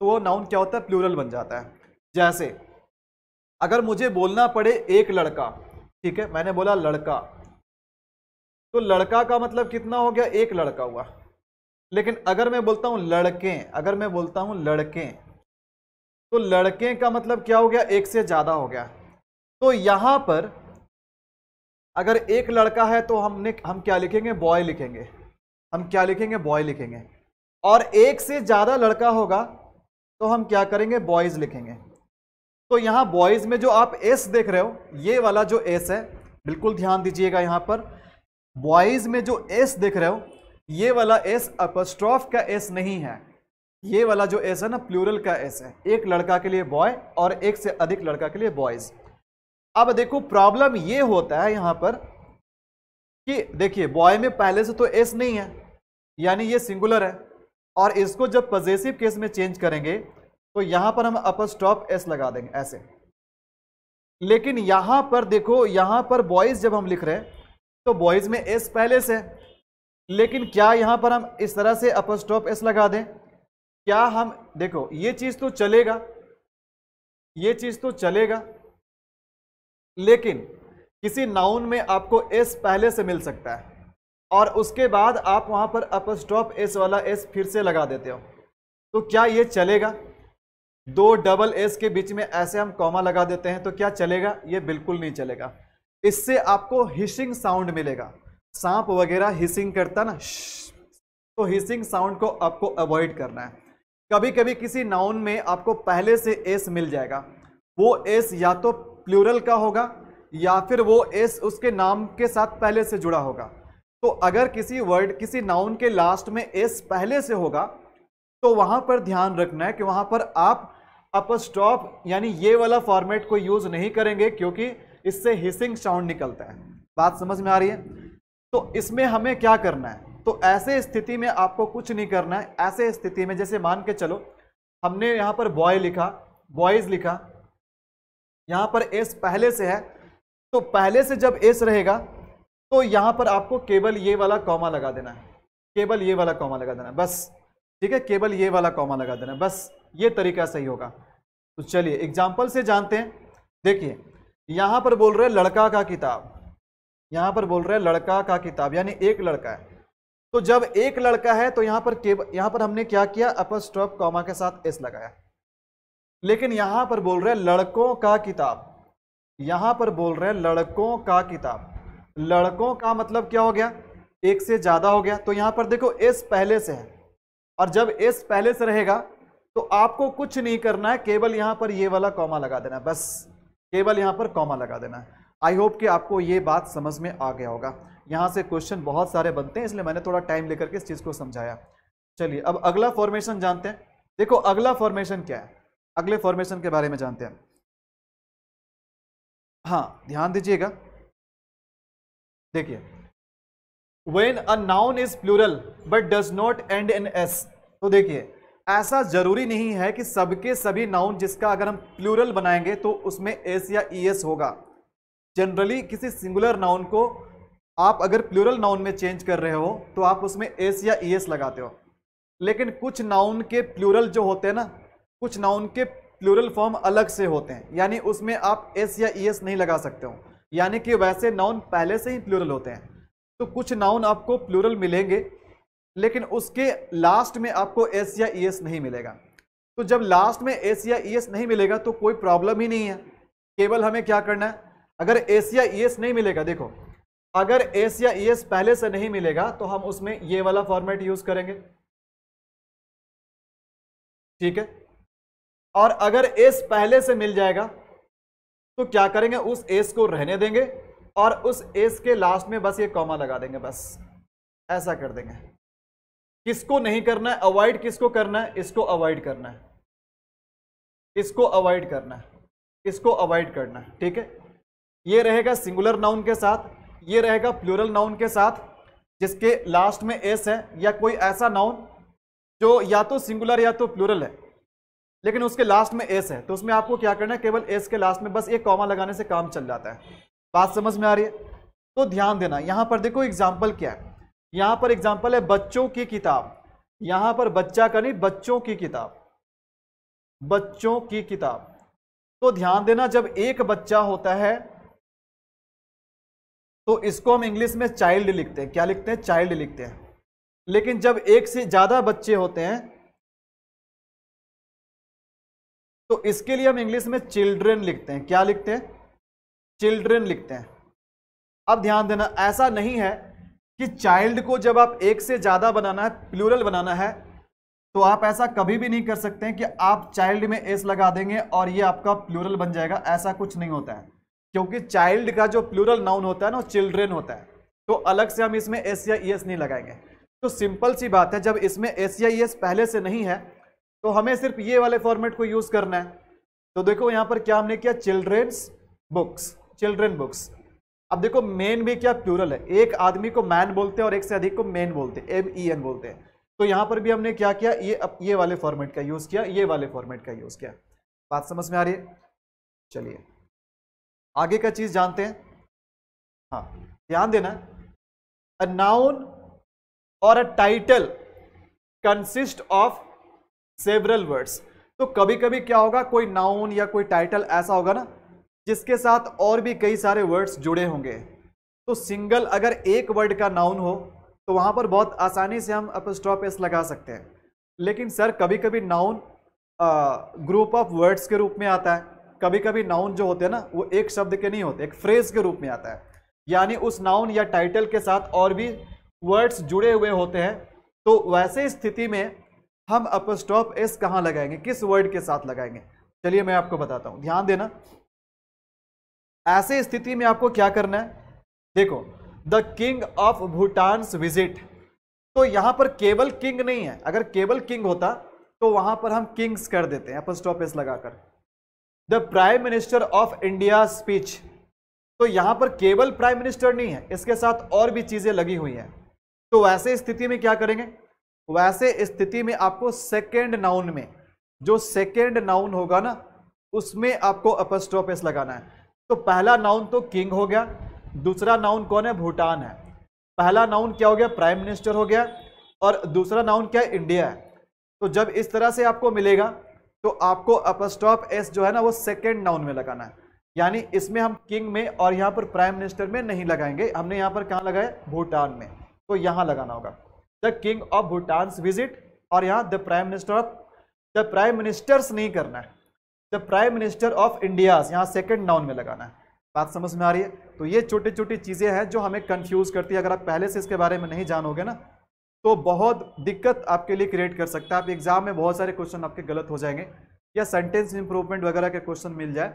तो वो नाउन क्या होता है प्लूरल बन जाता है जैसे अगर मुझे बोलना पड़े एक लड़का ठीक है मैंने बोला लड़का तो लड़का का मतलब कितना हो गया एक लड़का हुआ लेकिन अगर मैं बोलता हूं लड़के अगर मैं बोलता हूं लड़के तो लड़के का मतलब क्या हो गया एक से ज़्यादा हो गया तो यहां पर अगर एक लड़का है तो हमने हम क्या लिखेंगे बॉय लिखेंगे हम क्या लिखेंगे बॉय लिखेंगे और एक से ज़्यादा लड़का होगा तो हम क्या करेंगे बॉयज़ लिखेंगे तो यहां बॉयज़ में जो आप एस देख रहे हो ये वाला जो एस है बिल्कुल ध्यान दीजिएगा यहां पर बॉयज़ में जो एस देख रहे हो ये वाला एस अपस्ट्रॉफ का एस नहीं है ये वाला जो एस है ना प्लूरल का एस है एक लड़का के लिए बॉय और एक से अधिक लड़का के लिए बॉयज अब देखो प्रॉब्लम ये होता है यहां पर कि देखिए बॉय में पहले से तो एस नहीं है यानी ये सिंगुलर है और इसको जब पजेसिव केस में चेंज करेंगे तो यहां पर हम अपर एस लगा देंगे ऐसे लेकिन यहां पर देखो यहां पर बॉयज़ जब हम लिख रहे हैं तो बॉयज़ में एस पहले से लेकिन क्या यहाँ पर हम इस तरह से अपर स्टॉप एस लगा दें क्या हम देखो ये चीज़ तो चलेगा ये चीज़ तो चलेगा लेकिन किसी नाउन में आपको एस पहले से मिल सकता है और उसके बाद आप वहाँ पर अपर स्टॉप एस वाला एस फिर से लगा देते हो तो क्या ये चलेगा दो डबल एस के बीच में ऐसे हम कॉमा लगा देते हैं तो क्या चलेगा ये बिल्कुल नहीं चलेगा इससे आपको हिशिंग साउंड मिलेगा सांप वगैरह हिसिंग करता ना तो हिसिंग साउंड को आपको अवॉइड करना है कभी कभी किसी नाउन में आपको पहले से एस मिल जाएगा वो एस या तो प्लूरल का होगा या फिर वो एस उसके नाम के साथ पहले से जुड़ा होगा तो अगर किसी वर्ड किसी नाउन के लास्ट में एस पहले से होगा तो वहां पर ध्यान रखना है कि वहां पर आप अपस्टॉप यानी ये वाला फॉर्मेट को यूज़ नहीं करेंगे क्योंकि इससे हिसिंग साउंड निकलता है बात समझ में आ रही है तो इसमें हमें क्या करना है तो ऐसे स्थिति में आपको कुछ नहीं करना है ऐसे स्थिति में जैसे मान के चलो हमने यहाँ पर बॉय लिखा बॉयज लिखा यहाँ पर एस पहले से है तो पहले से जब एस रहेगा तो यहाँ पर आपको केवल ये वाला कॉमा लगा देना है केवल ये वाला कॉमा लगा देना है बस ठीक है केवल ये वाला कॉमा लगा देना है बस ये तरीका सही होगा तो चलिए एग्जाम्पल से जानते हैं देखिए यहाँ पर बोल रहे हैं लड़का का किताब यहां पर बोल रहे हैं लड़का का किताब यानी एक लड़का है तो जब एक लड़का है तो यहां पर यहां पर हमने क्या किया अपर स्टॉप कॉमा के साथ एस लगाया लेकिन यहां पर बोल रहे हैं लड़कों का किताब यहां पर बोल रहे हैं लड़कों का किताब लड़कों का मतलब क्या हो गया एक से ज़्यादा हो गया तो यहां पर देखो एस पहले से है और जब एस पहले से रहेगा तो आपको कुछ नहीं करना है केवल यहां पर ये वाला कॉमा लगा देना है बस केवल यहां पर कॉमा लगा देना है आई होप कि आपको ये बात समझ में आ गया होगा यहाँ से क्वेश्चन बहुत सारे बनते हैं इसलिए मैंने थोड़ा टाइम लेकर के इस चीज़ को समझाया चलिए अब अगला फॉर्मेशन जानते हैं देखो अगला फॉर्मेशन क्या है अगले फॉर्मेशन के बारे में जानते हैं हाँ ध्यान दीजिएगा देखिए when a noun is plural but does not end in s तो देखिए ऐसा जरूरी नहीं है कि सबके सभी नाउन जिसका अगर हम प्लूरल बनाएंगे तो उसमें एस या ई एस होगा जनरली किसी सिंगुलर नाउन को आप अगर प्लूरल नाउन में चेंज कर रहे हो तो आप उसमें एस या ई e एस लगाते हो लेकिन कुछ नाउन के प्लूरल जो होते हैं ना कुछ नाउन के प्लूरल फॉर्म अलग से होते हैं यानी उसमें आप एस या ई e एस नहीं लगा सकते हो यानी कि वैसे नाउन पहले से ही प्लूरल होते हैं तो कुछ नाउन आपको प्लूरल मिलेंगे लेकिन उसके लास्ट में आपको एस या ई e एस नहीं मिलेगा तो जब लास्ट में एस या ई एस नहीं मिलेगा तो कोई प्रॉब्लम ही नहीं है केवल हमें क्या करना है अगर एस या ई एस नहीं मिलेगा देखो अगर एस या ई एस पहले से नहीं मिलेगा तो हम उसमें ये वाला फॉर्मेट यूज करेंगे ठीक है और अगर एस e पहले से मिल जाएगा तो क्या करेंगे उस एस e को रहने देंगे और उस एस e के लास्ट में बस ये कॉमा लगा देंगे बस ऐसा कर देंगे किसको नहीं करना है अवॉइड किसको करना है इसको अवॉइड करना है इसको अवॉइड करना है इसको अवॉइड करना है ठीक है ये रहेगा सिंगुलर नाउन के साथ ये रहेगा प्लूरल नाउन के साथ जिसके लास्ट में एस है या कोई ऐसा नाउन जो या तो सिंगुलर या तो प्लूरल है लेकिन उसके लास्ट में एस है तो उसमें आपको क्या करना है केवल एस के लास्ट में बस एक कॉमा लगाने से काम चल जाता है बात समझ में आ रही है तो ध्यान देना यहाँ पर देखो एग्जाम्पल क्या है यहाँ पर एग्जाम्पल है बच्चों की किताब यहाँ पर बच्चा का नहीं बच्चों की किताब बच्चों की किताब तो ध्यान देना जब एक बच्चा होता है तो इसको हम इंग्लिश में चाइल्ड लिखते हैं क्या लिखते हैं चाइल्ड लिखते हैं लेकिन जब एक से ज़्यादा बच्चे होते हैं तो इसके लिए हम इंग्लिश में चिल्ड्रेन लिखते हैं क्या लिखते हैं चिल्ड्रेन लिखते हैं अब ध्यान देना ऐसा नहीं है कि चाइल्ड को जब आप एक से ज़्यादा बनाना है प्लूरल बनाना है तो आप ऐसा कभी भी नहीं कर सकते हैं कि आप चाइल्ड में एस लगा देंगे और ये आपका प्लूरल बन जाएगा ऐसा कुछ नहीं होता है क्योंकि चाइल्ड का जो प्लूरल नाउन होता है ना चिल्ड्रेन होता है तो अलग से हम इसमें एस या ई e एस नहीं लगाएंगे तो सिंपल सी बात है जब इसमें एस या ई e एस पहले से नहीं है तो हमें सिर्फ ये वाले फॉर्मेट को यूज़ करना है तो देखो यहाँ पर क्या हमने किया चिल्ड्रेन्स बुक्स चिल्ड्रेन बुक्स अब देखो मेन भी क्या प्लूरल है एक आदमी को मैन बोलते हैं और एक से अधिक को मेन बोलते हैं एम ई एन बोलते हैं तो यहाँ पर भी हमने क्या किया ये ये वाले फॉर्मेट का यूज़ किया ये वाले फॉर्मेट का यूज़ किया बात समझ में आ रही है चलिए आगे का चीज जानते हैं हाँ ध्यान देना अ नाउन और a title consist of several words तो कभी कभी क्या होगा कोई नाउन या कोई टाइटल ऐसा होगा ना जिसके साथ और भी कई सारे वर्ड्स जुड़े होंगे तो सिंगल अगर एक वर्ड का नाउन हो तो वहां पर बहुत आसानी से हम अपस्टॉप एस लगा सकते हैं लेकिन सर कभी कभी नाउन ग्रुप ऑफ वर्ड्स के रूप में आता है कभी कभी नाउन जो होते हैं ना वो एक शब्द के नहीं होते एक फ्रेज के रूप में आता है यानी उस नाउन या टाइटल के साथ और भी वर्ड्स जुड़े हुए होते हैं तो वैसे स्थिति में हम अपस्टॉप एस कहाँ लगाएंगे किस वर्ड के साथ लगाएंगे चलिए मैं आपको बताता हूँ ध्यान देना ऐसे स्थिति में आपको क्या करना है देखो the king of Bhutan's visit तो यहां पर केवल किंग नहीं है अगर केवल किंग होता तो वहां पर हम किंग्स कर देते हैं अपस्टॉप एस लगाकर the prime minister of India speech तो यहां पर केवल प्राइम मिनिस्टर नहीं है इसके साथ और भी चीजें लगी हुई हैं तो वैसे स्थिति में क्या करेंगे वैसे स्थिति में आपको सेकेंड नाउन में जो सेकेंड नाउन होगा ना उसमें आपको अपस्ट्रोपेस लगाना है तो पहला नाउन तो किंग हो गया दूसरा नाउन कौन है भूटान है पहला नाउन क्या हो गया प्राइम मिनिस्टर हो गया और दूसरा नाउन क्या है इंडिया है तो जब इस तरह से आपको मिलेगा तो आपको अपस्टॉप एस जो है ना वो सेकेंड नाउन में लगाना है यानी इसमें हम किंग में और यहाँ पर प्राइम मिनिस्टर में नहीं लगाएंगे हमने यहाँ पर कहाँ लगाया भूटान में तो यहाँ लगाना होगा the king of Bhutan visit और यहाँ the prime minister of the prime minister's नहीं करना है the prime minister of India यहाँ सेकेंड नाउन में लगाना है बात समझ में आ रही है तो ये छोटी छोटी चीज़ें हैं जो हमें कन्फ्यूज करती है अगर आप पहले से इसके बारे में नहीं जानोगे ना तो बहुत दिक्कत आपके लिए क्रिएट कर सकता है आप एग्जाम में बहुत सारे क्वेश्चन आपके गलत हो जाएंगे या सेंटेंस इंप्रूवमेंट वगैरह के क्वेश्चन मिल जाए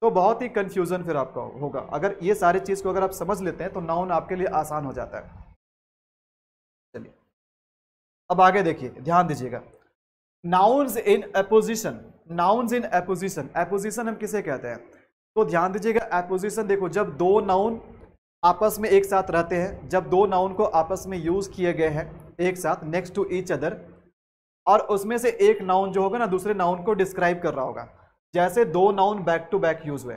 तो बहुत ही कन्फ्यूज़न फिर आपका होगा अगर ये सारी चीज़ को अगर आप समझ लेते हैं तो नाउन आपके लिए आसान हो जाता है चलिए अब आगे देखिए ध्यान दीजिएगा nouns in apposition nouns in apposition apposition हम किसे कहते हैं तो ध्यान दीजिएगा एपोजिशन देखो जब दो नाउन आपस में एक साथ रहते हैं जब दो नाउन को आपस में यूज़ किए गए हैं एक साथ नेक्स्ट टू ईच अदर और उसमें से एक नाउन जो होगा ना दूसरे नाउन को डिस्क्राइब कर रहा होगा जैसे दो noun back to back use हुए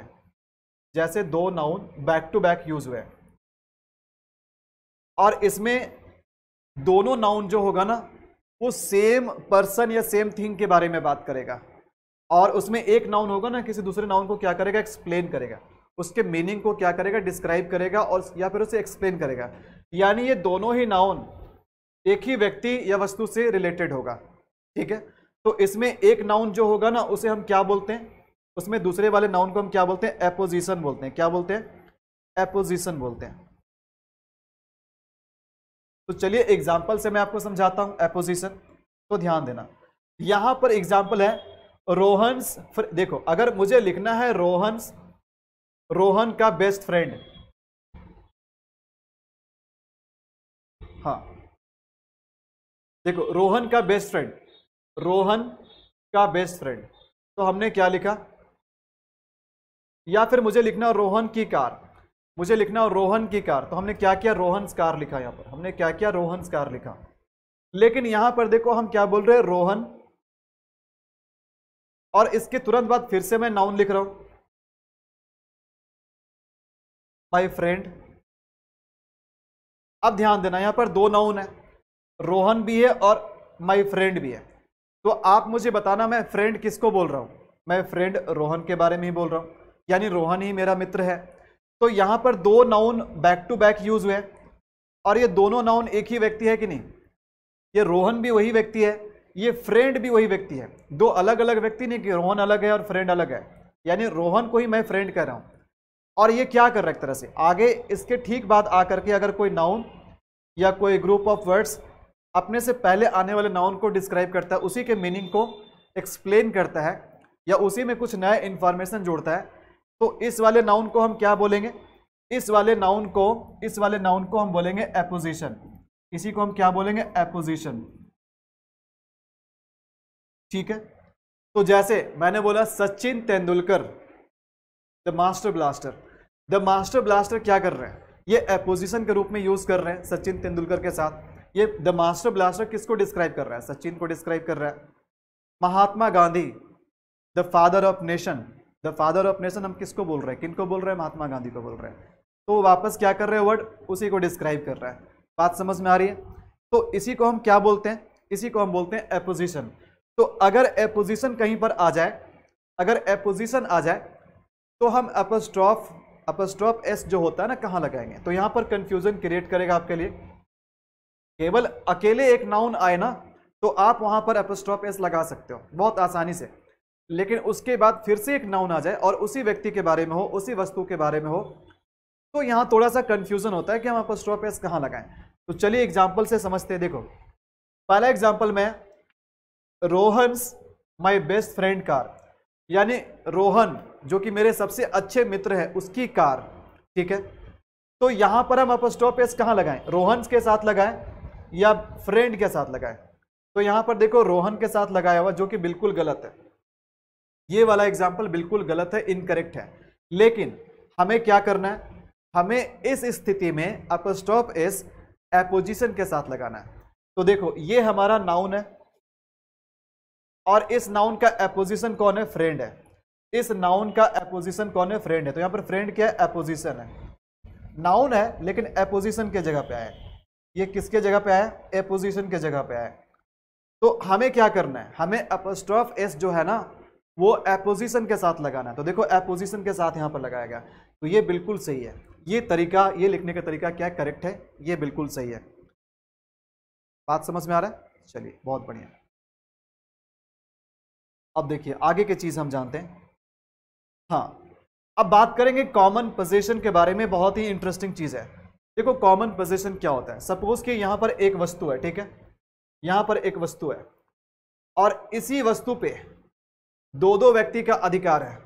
जैसे दो noun back to back use हुए और इसमें दोनों नाउन जो होगा ना वो सेम पर्सन या सेम थिंग के बारे में बात करेगा और उसमें एक नाउन होगा ना किसी दूसरे नाउन को क्या करेगा एक्सप्लेन करेगा उसके मीनिंग को क्या करेगा डिस्क्राइब करेगा और या फिर उसे एक्सप्लेन करेगा यानी ये दोनों ही नाउन एक ही व्यक्ति या वस्तु से रिलेटेड होगा ठीक है तो इसमें एक नाउन जो होगा ना उसे हम क्या बोलते हैं उसमें दूसरे वाले नाउन को हम क्या बोलते हैं एपोजिशन बोलते हैं क्या बोलते हैं एपोजिशन बोलते हैं तो चलिए एग्जाम्पल से मैं आपको समझाता हूं एपोजिशन तो ध्यान देना यहां पर एग्जाम्पल है रोहन देखो अगर मुझे लिखना है रोहन्स रोहन का बेस्ट फ्रेंड हाँ देखो रोहन का बेस्ट फ्रेंड रोहन का बेस्ट फ्रेंड तो हमने क्या लिखा या फिर मुझे लिखना रोहन की कार मुझे लिखना रोहन की कार तो हमने क्या किया रोहन कार लिखा यहां पर हमने क्या किया रोहन कार लिखा लेकिन यहां पर देखो हम क्या बोल रहे हैं रोहन और इसके तुरंत बाद फिर से मैं नाउन लिख रहा हूं माय फ्रेंड अब ध्यान देना यहाँ पर दो नाउन है रोहन भी है और माय फ्रेंड भी है तो आप मुझे बताना मैं फ्रेंड किसको बोल रहा हूँ मैं फ्रेंड रोहन के बारे में ही बोल रहा हूँ यानी रोहन ही मेरा मित्र है तो यहाँ पर दो noun back to back use हुए और ये दोनों नाउन एक ही व्यक्ति है कि नहीं ये रोहन भी वही व्यक्ति है ये फ्रेंड भी वही व्यक्ति है दो अलग अलग व्यक्ति नहीं कि रोहन अलग है और फ्रेंड अलग है यानी रोहन को ही मैं फ्रेंड कह रहा हूँ और ये क्या कर रहा है एक तरह से आगे इसके ठीक बाद आकर के अगर कोई नाउन या कोई ग्रुप ऑफ वर्ड्स अपने से पहले आने वाले नाउन को डिस्क्राइब करता है उसी के मीनिंग को एक्सप्लेन करता है या उसी में कुछ नया इन्फॉर्मेशन जोड़ता है तो इस वाले नाउन को हम क्या बोलेंगे इस वाले नाउन को इस वाले नाउन को हम बोलेंगे एपोजिशन इसी को हम क्या बोलेंगे एपोजिशन ठीक है तो जैसे मैंने बोला Sachin Tendulkar the master blaster the master blaster क्या कर रहे हैं ये अपोजिशन के रूप में यूज़ कर रहे हैं सचिन तेंदुलकर के साथ ये द मास्टर ब्लास्टर किसको डिस्क्राइब कर रहा है सचिन को डिस्क्राइब कर रहा है Mahatma Gandhi the father of nation the father of nation हम किसको बोल रहे हैं किनको बोल रहे हैं महात्मा गांधी को बोल रहे हैं तो वापस क्या कर रहे हैं वर्ड उसी को डिस्क्राइब कर रहा है बात समझ में आ रही है तो इसी को हम क्या बोलते हैं इसी को हम बोलते हैं अपोजिशन तो अगर एपोजिशन कहीं पर आ जाए अगर एपोजिशन आ जाए तो हम अपस्ट्रॉफ अपस्ट्रॉफ एस जो होता है ना कहाँ लगाएंगे तो यहाँ पर कन्फ्यूजन क्रिएट करेगा आपके लिए केवल अकेले एक नाउन आए ना तो आप वहाँ पर अपस्ट्रॉफ एस लगा सकते हो बहुत आसानी से लेकिन उसके बाद फिर से एक नाउन आ जाए और उसी व्यक्ति के बारे में हो उसी वस्तु के बारे में हो तो यहाँ थोड़ा सा कन्फ्यूजन होता है कि हम अपस्ट्रॉफ एस कहाँ लगाएं तो चलिए एग्जाम्पल से समझते हैं देखो पहला एग्जाम्पल में Rohan's my best friend car यानी रोहन जो कि मेरे सबसे अच्छे मित्र है उसकी कार ठीक है तो यहां पर हम अपस्टॉप एस कहां लगाएं रोहन के साथ लगाएं या फ्रेंड के साथ लगाएं तो यहां पर देखो रोहन के साथ लगाया हुआ जो कि बिल्कुल गलत है ये वाला एग्जाम्पल बिल्कुल गलत है इनकरेक्ट है लेकिन हमें क्या करना है हमें इस स्थिति में अपस्टॉप एस एपोजिशन के साथ लगाना है तो देखो ये हमारा नाउन है और इस नाउन का एपोजिशन कौन है फ्रेंड है इस नाउन का एपोजिशन कौन है फ्रेंड है तो यहाँ पर फ्रेंड क्या है एपोजिशन है नाउन है लेकिन एपोजिशन के जगह पे आए ये किसके जगह पे आए एपोजिशन के जगह पे आए तो हमें क्या करना है हमें अपोस्ट्रॉफ एस जो है ना वो एपोजिशन के साथ लगाना है तो देखो एपोजिशन के साथ यहाँ पर लगाया गया तो ये बिल्कुल सही है ये तरीका ये लिखने का तरीका क्या करेक्ट है ये बिल्कुल सही है बात समझ में आ रहा है चलिए बहुत बढ़िया अब देखिए आगे की चीज़ हम जानते हैं हाँ अब बात करेंगे कॉमन पोजिशन के बारे में बहुत ही इंटरेस्टिंग चीज़ है देखो कॉमन पोजिशन क्या होता है सपोज कि यहाँ पर एक वस्तु है ठीक है यहाँ पर एक वस्तु है और इसी वस्तु पे दो दो व्यक्ति का अधिकार है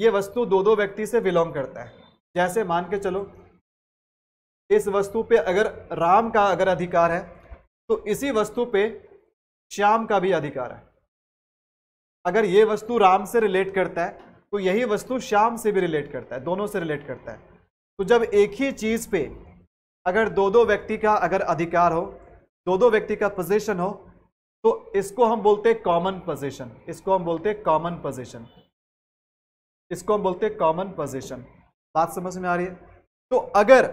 ये वस्तु दो दो व्यक्ति से बिलोंग करता है जैसे मान के चलो इस वस्तु पे अगर राम का अगर अधिकार है तो इसी वस्तु पे श्याम का भी अधिकार है अगर ये वस्तु राम से रिलेट करता है तो यही वस्तु शाम से भी रिलेट करता है दोनों से रिलेट करता है तो जब एक ही चीज़ पे अगर दो दो व्यक्ति का अगर अधिकार हो दो दो व्यक्ति का पोजीशन हो तो इसको हम बोलते हैं कॉमन पोजीशन इसको हम बोलते हैं कॉमन पोजीशन इसको हम बोलते हैं कॉमन पोजीशन बात समझ में आ रही है तो अगर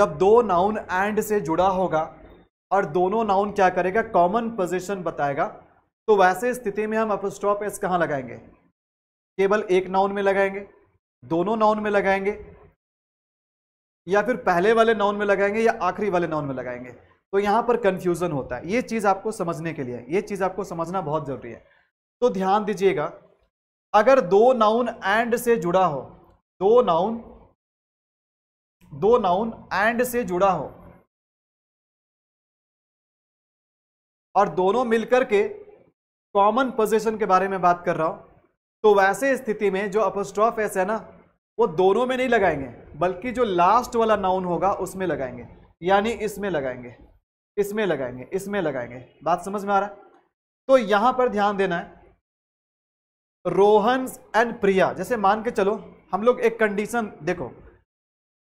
जब दो नाउन एंड से जुड़ा होगा और दोनों नाउन क्या करेगा कॉमन पोजिशन बताएगा तो वैसे स्थिति में हम अपस्टॉप एस कहाँ लगाएंगे केवल एक नाउन में लगाएंगे दोनों नाउन में लगाएंगे या फिर पहले वाले नाउन में लगाएंगे या आखिरी वाले नाउन में लगाएंगे तो यहां पर कंफ्यूजन होता है ये चीज़ आपको समझने के लिए ये चीज़ आपको समझना बहुत ज़रूरी है तो ध्यान दीजिएगा अगर दो नाउन एंड से जुड़ा हो दो नाउन दो नाउन एंड से जुड़ा हो और दोनों मिलकर के कॉमन पोजिशन के बारे में बात कर रहा हूं तो वैसे स्थिति में जो अपोस्ट्रॉफ एस है ना वो दोनों में नहीं लगाएंगे बल्कि जो लास्ट वाला नाउन होगा उसमें लगाएंगे यानी इसमें लगाएंगे इसमें लगाएंगे इसमें लगाएंगे बात समझ में आ रहा है तो यहां पर ध्यान देना है रोहन एंड प्रिया जैसे मान के चलो हम लोग एक कंडीशन देखो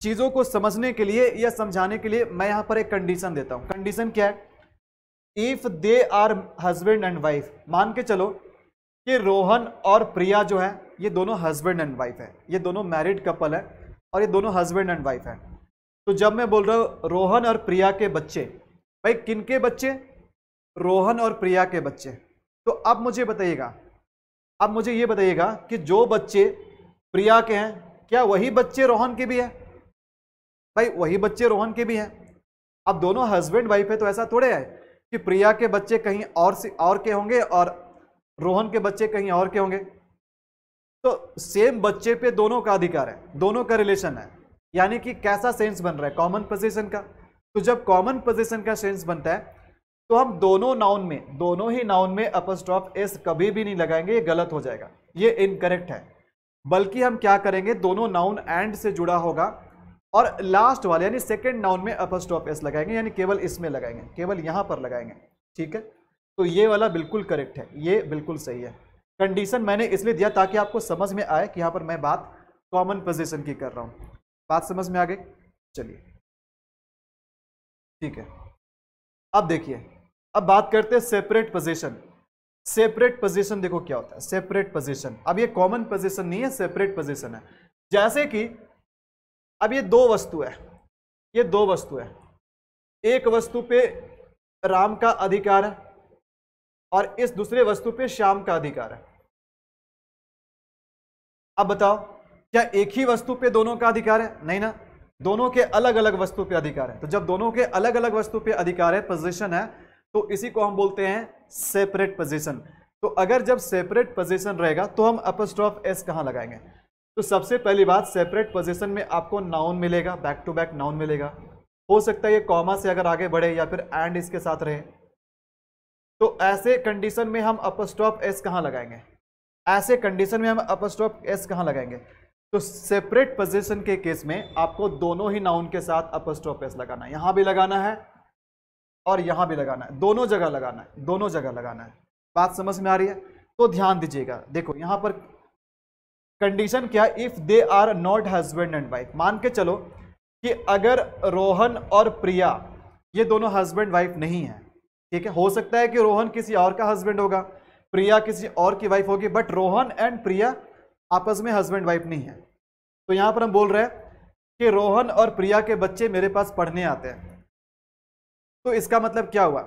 चीज़ों को समझने के लिए या समझाने के लिए मैं यहां पर एक कंडीशन देता हूं कंडीशन क्या है if they are husband and wife मान के चलो कि रोहन और प्रिया जो है ये दोनों हस्बैंड एंड वाइफ है ये दोनों मैरिड कपल है और ये दोनों हस्बैंड एंड वाइफ है तो जब मैं बोल रहा हूँ रोहन और प्रिया के बच्चे भाई किन के बच्चे रोहन और प्रिया के बच्चे तो अब मुझे बताइएगा अब मुझे ये बताइएगा कि जो बच्चे प्रिया के हैं क्या वही बच्चे रोहन के भी है भाई वही बच्चे रोहन के भी हैं अब दोनों हस्बैंड वाइफ है तो ऐसा थोड़े है कि प्रिया के बच्चे कहीं और से और के होंगे और रोहन के बच्चे कहीं और के होंगे तो सेम बच्चे पे दोनों का अधिकार है दोनों का रिलेशन है यानी कि कैसा सेंस बन रहा है कॉमन पोजिशन का तो जब कॉमन पोजिशन का सेंस बनता है तो हम दोनों नाउन में दोनों ही नाउन में अपस्ट्रॉफ एस कभी भी नहीं लगाएंगे ये गलत हो जाएगा ये इनकरेक्ट है बल्कि हम क्या करेंगे दोनों नाउन एंड से जुड़ा होगा और लास्ट वाले यानी सेकेंड नाउन में अपस्टॉप एस लगाएंगे यानी केवल इसमें लगाएंगे केवल यहां पर लगाएंगे ठीक है तो ये वाला बिल्कुल करेक्ट है ये बिल्कुल सही है कंडीशन मैंने इसलिए दिया ताकि आपको समझ में आए कि यहाँ पर मैं बात कॉमन पोजिशन की कर रहा हूँ बात समझ में आ गई चलिए ठीक है अब देखिए अब बात करते हैं सेपरेट पोजिशन सेपरेट पोजिशन देखो क्या होता है सेपरेट पोजिशन अब ये कॉमन पोजिशन नहीं है सेपरेट पोजिशन है जैसे कि अब ये दो वस्तु है ये दो वस्तु है एक वस्तु पे राम का अधिकार है और इस दूसरे वस्तु पे श्याम का अधिकार है अब बताओ क्या एक ही वस्तु पे दोनों का अधिकार है नहीं ना दोनों के अलग अलग वस्तु पे अधिकार है तो जब दोनों के अलग अलग वस्तु पे अधिकार है पोजिशन है तो इसी को हम बोलते हैं सेपरेट पोजिशन तो अगर जब सेपरेट पोजिशन रहेगा तो हम अपस्ट्रॉफ एस कहां लगाएंगे तो सबसे पहली बात सेपरेट पोजिशन में आपको नाउन मिलेगा बैक टू बैक नाउन मिलेगा हो सकता है ये कॉमा से अगर आगे बढ़े या फिर एंड इसके साथ रहे तो ऐसे कंडीशन में हम अपर स्टॉप एस कहाँ लगाएंगे ऐसे कंडीशन में हम अपर स्टॉप एस कहाँ लगाएंगे तो सेपरेट पोजिशन के केस में आपको दोनों ही नाउन के साथ अपर स्टॉप एस लगाना है यहाँ भी लगाना है और यहाँ भी लगाना है दोनों जगह लगाना है दोनों जगह लगाना है बात समझ में आ रही है तो ध्यान दीजिएगा देखो यहाँ पर कंडीशन क्या if they are not husband and wife मान के चलो कि अगर रोहन और प्रिया ये दोनों हस्बैंड वाइफ नहीं हैं ठीक है हो सकता है कि रोहन किसी और का हस्बैंड होगा प्रिया किसी और की वाइफ होगी बट रोहन एंड प्रिया आपस में हस्बैंड वाइफ नहीं है तो यहां पर हम बोल रहे हैं कि रोहन और प्रिया के बच्चे मेरे पास पढ़ने आते हैं तो इसका मतलब क्या हुआ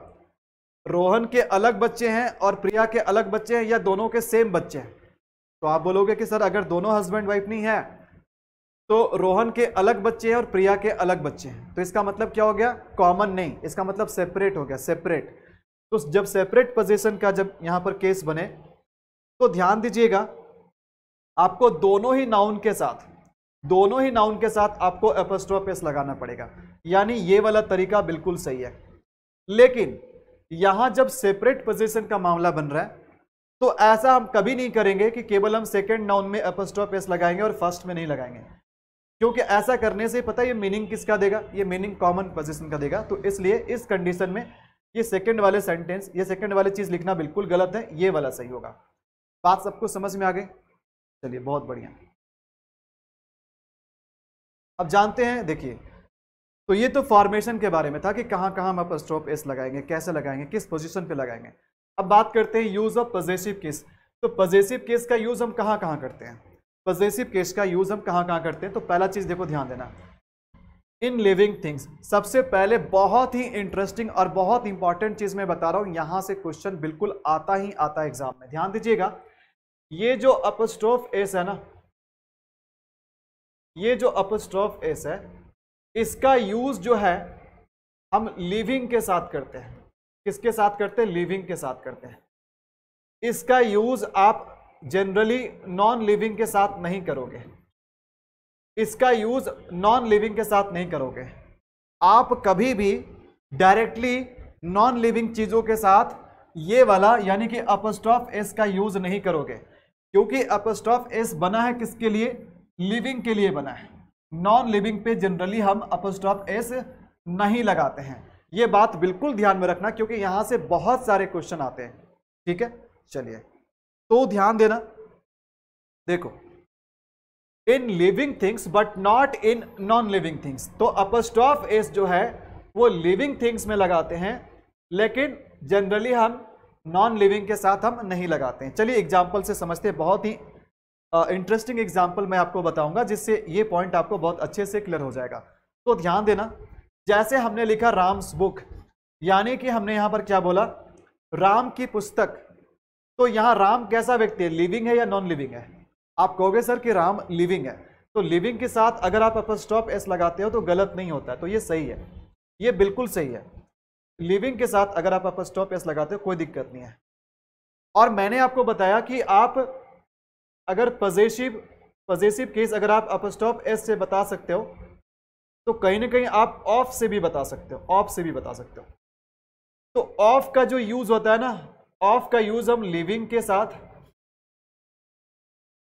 रोहन के अलग बच्चे हैं और प्रिया के अलग बच्चे हैं या दोनों के सेम बच्चे हैं तो आप बोलोगे कि सर अगर दोनों हस्बैंड वाइफ नहीं है तो रोहन के अलग बच्चे हैं और प्रिया के अलग बच्चे हैं तो इसका मतलब क्या हो गया कॉमन नहीं इसका मतलब सेपरेट हो गया सेपरेट तो जब सेपरेट पोजिशन का जब यहां पर केस बने तो ध्यान दीजिएगा आपको दोनों ही नाउन के साथ दोनों ही नाउन के साथ आपको एपोस्ट्रोपेस लगाना पड़ेगा यानी ये वाला तरीका बिल्कुल सही है लेकिन यहां जब सेपरेट पोजिशन का मामला बन रहा है तो ऐसा हम कभी नहीं करेंगे कि केवल हम सेकेंड नाउन में एपोस्ट्रोपेस लगाएंगे और फर्स्ट में नहीं लगाएंगे क्योंकि ऐसा करने से पता है ये मीनिंग किसका देगा ये मीनिंग कॉमन पोजिशन का देगा तो इसलिए इस कंडीशन में ये सेकेंड वाले सेंटेंस ये सेकेंड वाले चीज़ लिखना बिल्कुल गलत है ये वाला सही होगा बात सबको समझ में आ गई चलिए बहुत बढ़िया अब जानते हैं देखिए तो ये तो फॉर्मेशन के बारे में था कि कहाँ कहाँ हम अपर स्ट्रोप एस लगाएंगे कैसे लगाएंगे किस पोजीशन पे लगाएंगे अब बात करते हैं यूज़ ऑफ पजेसिव केस तो पजेसिव केस का यूज़ हम कहाँ कहाँ करते हैं पजेसिव केस का यूज़ हम कहाँ कहाँ करते हैं तो पहला चीज़ देखो ध्यान देना इन लिविंग थिंग्स सबसे पहले बहुत ही इंटरेस्टिंग और बहुत इंपॉर्टेंट चीज़ मैं बता रहा हूं यहां से क्वेश्चन बिल्कुल आता ही आता है एग्जाम में ध्यान दीजिएगा ये जो अपस्ट्रोफ एस है ना ये जो अपस्ट्रोफ एस है इसका यूज़ जो है हम लिविंग के साथ करते हैं किसके साथ करते हैं लिविंग के साथ करते हैं इसका यूज़ आप जनरली नॉन लिविंग के साथ नहीं करोगे इसका यूज नॉन लिविंग के साथ नहीं करोगे आप कभी भी डायरेक्टली नॉन लिविंग चीज़ों के साथ ये वाला यानी कि अपस्टॉफ एस का यूज नहीं करोगे क्योंकि अपस्टॉफ एस बना है किसके लिए लिविंग के लिए बना है नॉन लिविंग पे जनरली हम अपस्टॉफ एस नहीं लगाते हैं ये बात बिल्कुल ध्यान में रखना क्योंकि यहाँ से बहुत सारे क्वेश्चन आते हैं ठीक है चलिए तो ध्यान देना देखो in living things but not in non living things तो अपस्टॉफ एस जो है वो लिविंग थिंग्स में लगाते हैं लेकिन जनरली हम नॉन लिविंग के साथ हम नहीं लगाते हैं चलिए एग्जाम्पल से समझते हैं बहुत ही इंटरेस्टिंग uh, एग्जाम्पल मैं आपको बताऊंगा जिससे ये पॉइंट आपको बहुत अच्छे से क्लियर हो जाएगा तो ध्यान देना जैसे हमने लिखा राम्स बुक यानी कि हमने यहाँ पर क्या बोला राम की पुस्तक तो यहां राम कैसा व्यक्ति है लिविंग है या नॉन लिविंग है आप कहोगे सर कि राम लिविंग है तो लिविंग के साथ अगर आप अपर स्टॉप एस लगाते हो तो गलत नहीं होता है तो ये सही है ये बिल्कुल सही है लिविंग के साथ अगर आप अपर स्टॉप एस लगाते हो कोई दिक्कत नहीं है और मैंने आपको बताया कि आप अगर पजेसिव पजेसिव केस अगर आप अपर स्टॉप एस से बता सकते हो तो कहीं ना कहीं आप ऑफ से भी बता सकते हो ऑफ से भी बता सकते हो तो ऑफ का जो यूज होता है ना ऑफ का यूज हम लिविंग के साथ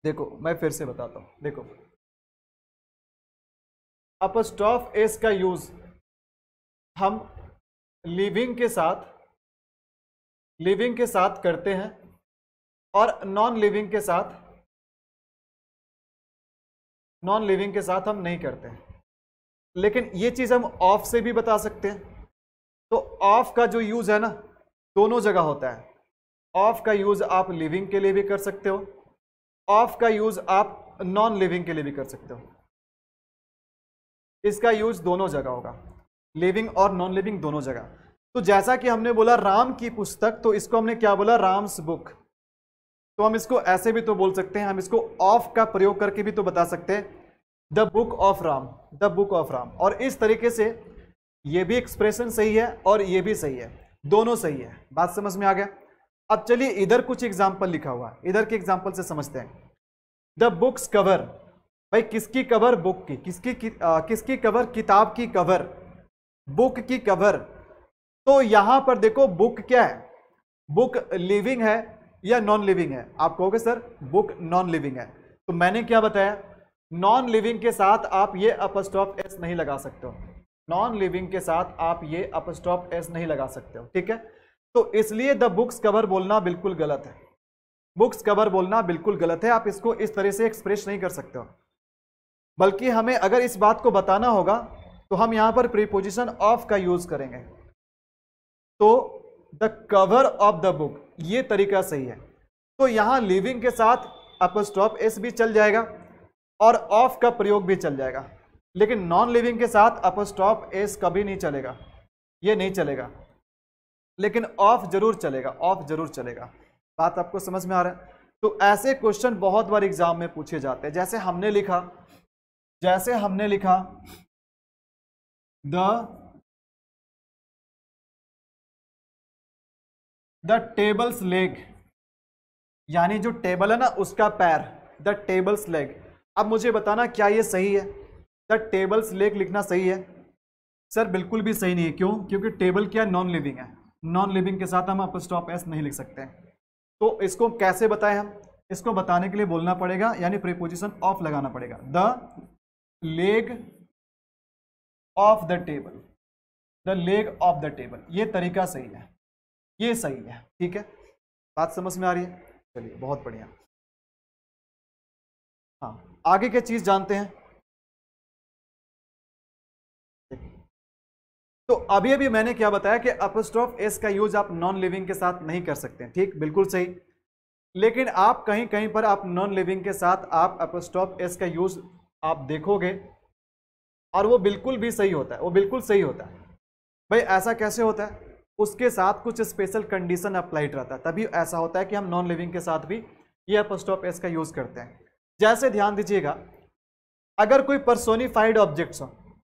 देखो मैं फिर से बताता हूं देखो अपस्टॉफ एस का यूज हम लिविंग के साथ लिविंग के साथ करते हैं और नॉन लिविंग के साथ नॉन लिविंग के साथ हम नहीं करते हैं लेकिन ये चीज़ हम ऑफ से भी बता सकते हैं तो ऑफ का जो यूज़ है ना दोनों जगह होता है ऑफ का यूज़ आप लिविंग के लिए भी कर सकते हो ऑफ का यूज़ आप नॉन लिविंग के लिए भी कर सकते हो इसका यूज़ दोनों जगह होगा लिविंग और नॉन लिविंग दोनों जगह तो जैसा कि हमने बोला राम की पुस्तक तो इसको हमने क्या बोला राम्स बुक तो हम इसको ऐसे भी तो बोल सकते हैं हम इसको ऑफ का प्रयोग करके भी तो बता सकते हैं the book of Ram the book of Ram और इस तरीके से ये भी एक्सप्रेशन सही है और ये भी सही है दोनों सही है बात समझ में आ गया अब चलिए इधर कुछ एग्जाम्पल लिखा हुआ है इधर के एग्जाम्पल से समझते हैं द बुक्स कवर भाई किसकी कवर बुक की किसकी आ, किसकी कवर किताब की कवर बुक की कवर तो यहां पर देखो बुक क्या है बुक लिविंग है या नॉन लिविंग है आप कहोगे सर बुक नॉन लिविंग है तो मैंने क्या बताया नॉन लिविंग के साथ आप ये अपस्टॉप एस नहीं लगा सकते हो नॉन लिविंग के साथ आप ये अपस्टॉप एस नहीं लगा सकते हो ठीक है तो इसलिए द बुक्स कवर बोलना बिल्कुल गलत है बुक्स कवर बोलना बिल्कुल गलत है आप इसको इस तरह से एक्सप्रेस नहीं कर सकते हो बल्कि हमें अगर इस बात को बताना होगा तो हम यहाँ पर प्रीपोजिशन ऑफ का यूज़ करेंगे तो the cover of the book ये तरीका सही है तो यहाँ लिविंग के साथ आपको स्टॉप एस भी चल जाएगा और ऑफ का प्रयोग भी चल जाएगा लेकिन नॉन लिविंग के साथ आपको स्टॉप एस कभी नहीं चलेगा ये नहीं चलेगा लेकिन ऑफ जरूर चलेगा ऑफ जरूर चलेगा बात आपको समझ में आ रहा है तो ऐसे क्वेश्चन बहुत बार एग्जाम में पूछे जाते हैं जैसे हमने लिखा जैसे हमने लिखा द द टेबल्स लेग यानी जो टेबल है ना उसका पैर द टेबल्स लेग अब मुझे बताना क्या ये सही है द टेबल्स लेग लिखना सही है सर बिल्कुल भी सही नहीं है क्यों क्योंकि टेबल क्या नॉन लिविंग है नॉन लिविंग के साथ हम आपको स्टॉप एस नहीं लिख सकते तो इसको कैसे बताएं हम इसको बताने के लिए बोलना पड़ेगा यानी प्रीपोजिशन ऑफ लगाना पड़ेगा the leg of the table the leg of the table ये तरीका सही है ये सही है ठीक है बात समझ में आ रही है चलिए बहुत बढ़िया हाँ आगे क्या चीज़ जानते हैं तो अभी अभी मैंने क्या बताया कि अपोस्ट्रॉफ एस का यूज आप नॉन लिविंग के साथ नहीं कर सकते ठीक बिल्कुल सही लेकिन आप कहीं कहीं पर आप नॉन लिविंग के साथ आप अपोस्ट्रॉफ एस का यूज आप देखोगे और वो बिल्कुल भी सही होता है वो बिल्कुल सही होता है भाई ऐसा कैसे होता है उसके साथ कुछ स्पेशल कंडीशन अप्लाइड रहता है तभी ऐसा होता है कि हम नॉन लिविंग के साथ भी ये अपोस्टॉप एस का यूज करते हैं जैसे ध्यान दीजिएगा अगर कोई परसोनीफाइड ऑब्जेक्ट्स हो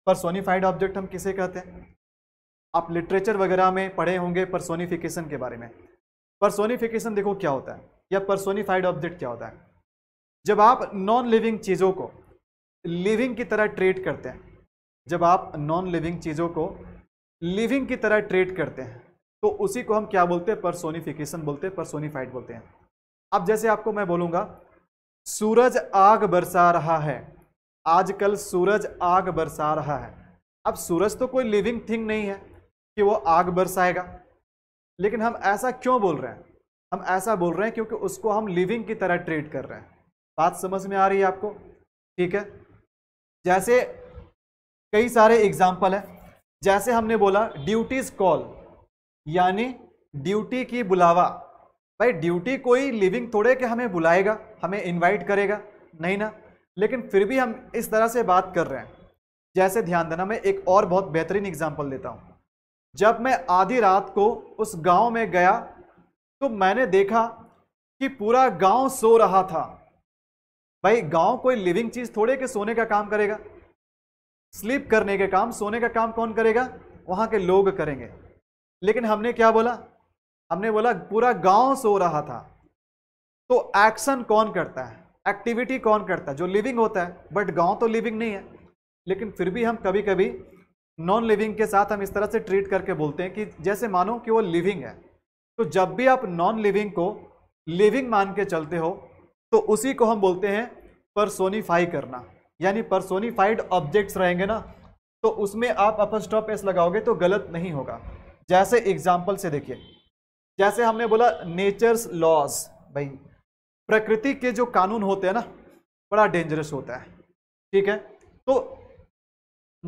परसोनीफाइड ऑब्जेक्ट हम किसे कहते हैं आप लिटरेचर वगैरह में पढ़े होंगे परसोनीफिकेशन के बारे में परसोनीफिकेशन देखो क्या होता है या परसोनीफाइड ऑब्जेक्ट क्या होता है जब आप नॉन लिविंग चीज़ों को लिविंग की तरह ट्रीट करते हैं जब आप नॉन लिविंग चीज़ों को लिविंग की तरह ट्रीट करते हैं तो उसी को हम क्या बोलते हैं परसोनिफिकेशन बोलते हैं परसोनिफाइड बोलते हैं अब जैसे आपको मैं बोलूँगा सूरज आग बरसा रहा है आजकल सूरज आग बरसा रहा है अब सूरज तो कोई लिविंग थिंग नहीं है कि वो आग बरसाएगा लेकिन हम ऐसा क्यों बोल रहे हैं हम ऐसा बोल रहे हैं क्योंकि उसको हम लिविंग की तरह ट्रीट कर रहे हैं बात समझ में आ रही है आपको ठीक है जैसे कई सारे एग्जाम्पल हैं जैसे हमने बोला ड्यूटीज कॉल यानी ड्यूटी की बुलावा भाई ड्यूटी कोई लिविंग थोड़े के हमें बुलाएगा हमें इनवाइट करेगा नहीं ना लेकिन फिर भी हम इस तरह से बात कर रहे हैं जैसे ध्यान देना मैं एक और बहुत बेहतरीन एग्जाम्पल देता हूँ जब मैं आधी रात को उस गांव में गया तो मैंने देखा कि पूरा गांव सो रहा था भाई गांव कोई लिविंग चीज थोड़े के सोने का काम करेगा स्लीप करने के काम सोने का काम कौन करेगा वहां के लोग करेंगे लेकिन हमने क्या बोला हमने बोला पूरा गांव सो रहा था तो एक्शन कौन करता है एक्टिविटी कौन करता है जो लिविंग होता है बट गांव तो लिविंग नहीं है लेकिन फिर भी हम कभी कभी नॉन लिविंग के साथ हम इस तरह से ट्रीट करके बोलते हैं कि जैसे मानो कि वो लिविंग है तो जब भी आप नॉन लिविंग को लिविंग मान के चलते हो तो उसी को हम बोलते हैं परसोनीफाई करना यानी परसोनीफाइड ऑब्जेक्ट्स रहेंगे ना तो उसमें आप अपन स्टॉप एस लगाओगे तो गलत नहीं होगा जैसे एग्जाम्पल से देखिए जैसे हमने बोला नेचर्स लॉज भाई प्रकृति के जो कानून होते हैं ना बड़ा डेंजरस होता है ठीक है तो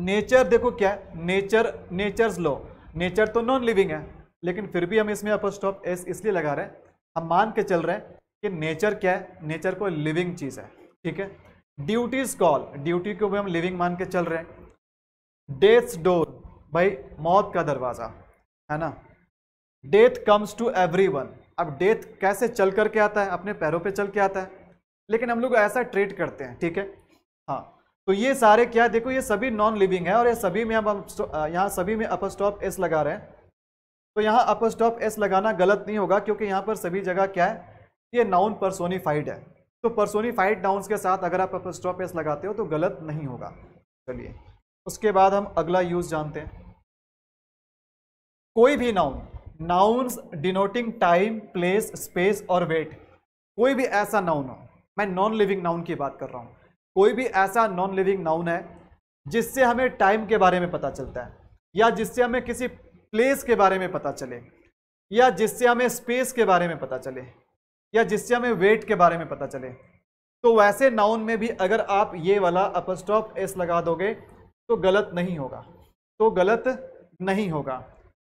नेचर देखो क्या है नेचर नेचर लॉ नेचर तो नॉन लिविंग है लेकिन फिर भी हम इसमें अपर स्टॉप एस इसलिए लगा रहे हैं हम मान के चल रहे हैं कि नेचर क्या है नेचर को लिविंग चीज़ है ठीक है ड्यूटीज कॉल ड्यूटी को भी हम लिविंग मान के चल रहे हैं डेथ्स डोर भाई मौत का दरवाज़ा है ना death comes to everyone अब डेथ कैसे चल करके आता है अपने पैरों पे चल के आता है लेकिन हम लोग ऐसा ट्रीट करते हैं ठीक है हाँ तो ये सारे क्या देखो ये सभी नॉन लिविंग है और ये सभी में अब हम यहाँ सभी में अपर स्टॉप एस लगा रहे हैं तो यहाँ अपर स्टॉप एस लगाना गलत नहीं होगा क्योंकि यहाँ पर सभी जगह क्या है ये नाउन परसोनीफाइड है तो परसोनीफाइड नाउन्स के साथ अगर आप अपर स्टॉप एस लगाते हो तो गलत नहीं होगा चलिए उसके बाद हम अगला यूज जानते हैं कोई भी noun nouns denoting time place space और वेट कोई भी ऐसा नाउन हो मैं नॉन लिविंग नाउन की बात कर रहा हूँ कोई भी ऐसा नॉन लिविंग नाउन है जिससे हमें टाइम के बारे में पता चलता है या जिससे हमें किसी प्लेस के बारे में पता चले या जिससे हमें स्पेस के बारे में पता चले या जिससे हमें वेट के बारे में पता चले तो वैसे नाउन में भी अगर आप ये वाला अपर स्टॉप एस लगा दोगे तो गलत नहीं होगा तो गलत नहीं होगा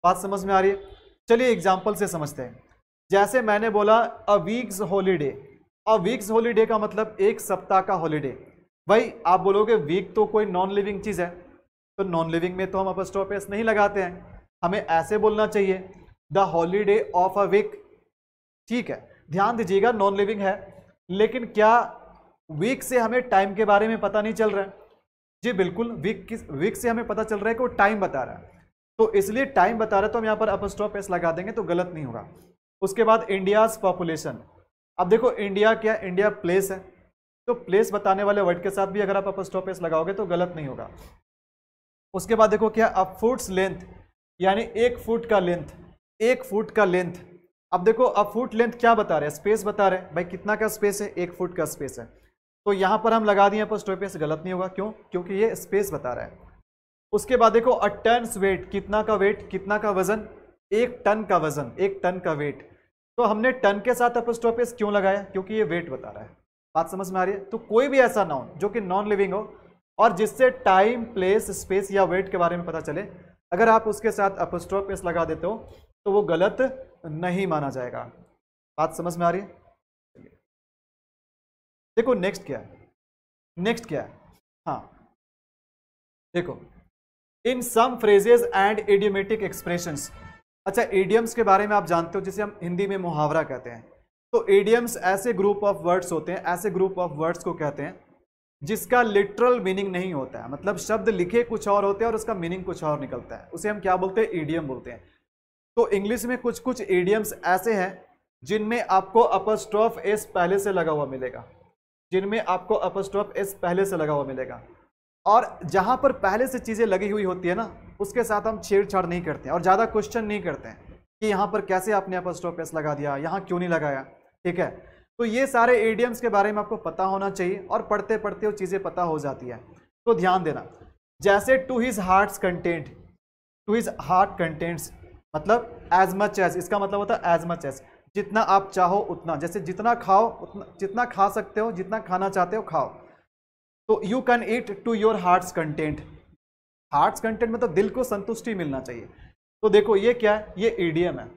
बात समझ में आ रही है चलिए एग्जाम्पल से समझते हैं जैसे मैंने बोला a week's holiday a week's holiday का मतलब एक सप्ताह का हॉलीडे भाई आप बोलोगे वीक तो कोई नॉन लिविंग चीज़ है तो नॉन लिविंग में तो हम अपस्टॉप एस नहीं लगाते हैं हमें ऐसे बोलना चाहिए the holiday of a week ठीक है ध्यान दीजिएगा नॉन लिविंग है लेकिन क्या वीक से हमें टाइम के बारे में पता नहीं चल रहा है जी बिल्कुल वीक किस वीक से हमें पता चल रहा है कि वो टाइम बता रहा है तो इसलिए टाइम बता रहा है तो हम यहाँ पर अपस्टॉप एस लगा देंगे तो गलत नहीं होगा उसके बाद इंडियाज़ पॉपुलेशन अब देखो इंडिया क्या इंडिया प्लेस है तो प्लेस बताने वाले वर्ड के साथ भी अगर आप अपस्टॉप एस लगाओगे तो गलत नहीं होगा उसके बाद देखो क्या अब फुट्स लेंथ यानी एक फुट का लेंथ एक फुट का लेंथ अब देखो अब फुट लेंथ क्या बता रहे हैं स्पेस बता रहे हैं भाई कितना का स्पेस है एक फुट का स्पेस है तो यहाँ पर हम लगा दिए अपर स्टॉपेस गलत नहीं होगा क्यों क्योंकि ये स्पेस बता रहा है उसके बाद देखो अ टन्स वेट कितना का वेट कितना का वजन एक टन का वजन एक टन का वेट तो हमने टन के साथ अपस्टॉपेस क्यों लगाया क्योंकि ये वेट बता रहा है बात समझ में आ रही है तो कोई भी ऐसा नाउन जो कि नॉन लिविंग हो और जिससे टाइम प्लेस स्पेस या वेट के बारे में पता चले अगर आप उसके साथ अपोस्ट्रोफ लगा देते हो तो वो गलत नहीं माना जाएगा बात समझ में आ रही है देखो नेक्स्ट क्या है नेक्स्ट क्या है हाँ देखो in some phrases and idiomatic expressions अच्छा एडियम्स के बारे में आप जानते हो जिसे हम हिंदी में मुहावरा कहते हैं तो एडियम्स ऐसे ग्रुप ऑफ वर्ड्स होते हैं ऐसे ग्रुप ऑफ वर्ड्स को कहते हैं जिसका लिटरल मीनिंग नहीं होता है मतलब शब्द लिखे कुछ और होते हैं और उसका मीनिंग कुछ और निकलता है उसे हम क्या बोलते हैं एडियम बोलते हैं तो इंग्लिश में कुछ कुछ एडियम्स ऐसे हैं जिनमें आपको अपस्ट्रॉफ एस पहले से लगा हुआ मिलेगा जिनमें आपको अपस्ट्रॉफ एस पहले से लगा हुआ मिलेगा और जहाँ पर पहले से चीज़ें लगी हुई होती है ना उसके साथ हम छेड़छाड़ नहीं करते और ज़्यादा क्वेश्चन नहीं करते हैं कि यहाँ पर कैसे आपने अपस्ट्रॉफ एस लगा दिया यहाँ क्यों नहीं लगाया ठीक है तो ये सारे एडियम्स के बारे में आपको पता होना चाहिए और पढ़ते पढ़ते वो चीज़ें पता हो जाती है तो ध्यान देना जैसे to his heart content to his heart contents मतलब एज मच एज इसका मतलब होता है एज मच एज जितना आप चाहो उतना जैसे जितना खाओ उतना जितना खा सकते हो जितना खाना चाहते हो खाओ तो you can eat to your heart's content heart's content मतलब दिल को संतुष्टि मिलना चाहिए तो देखो ये क्या है ये ईडीएम है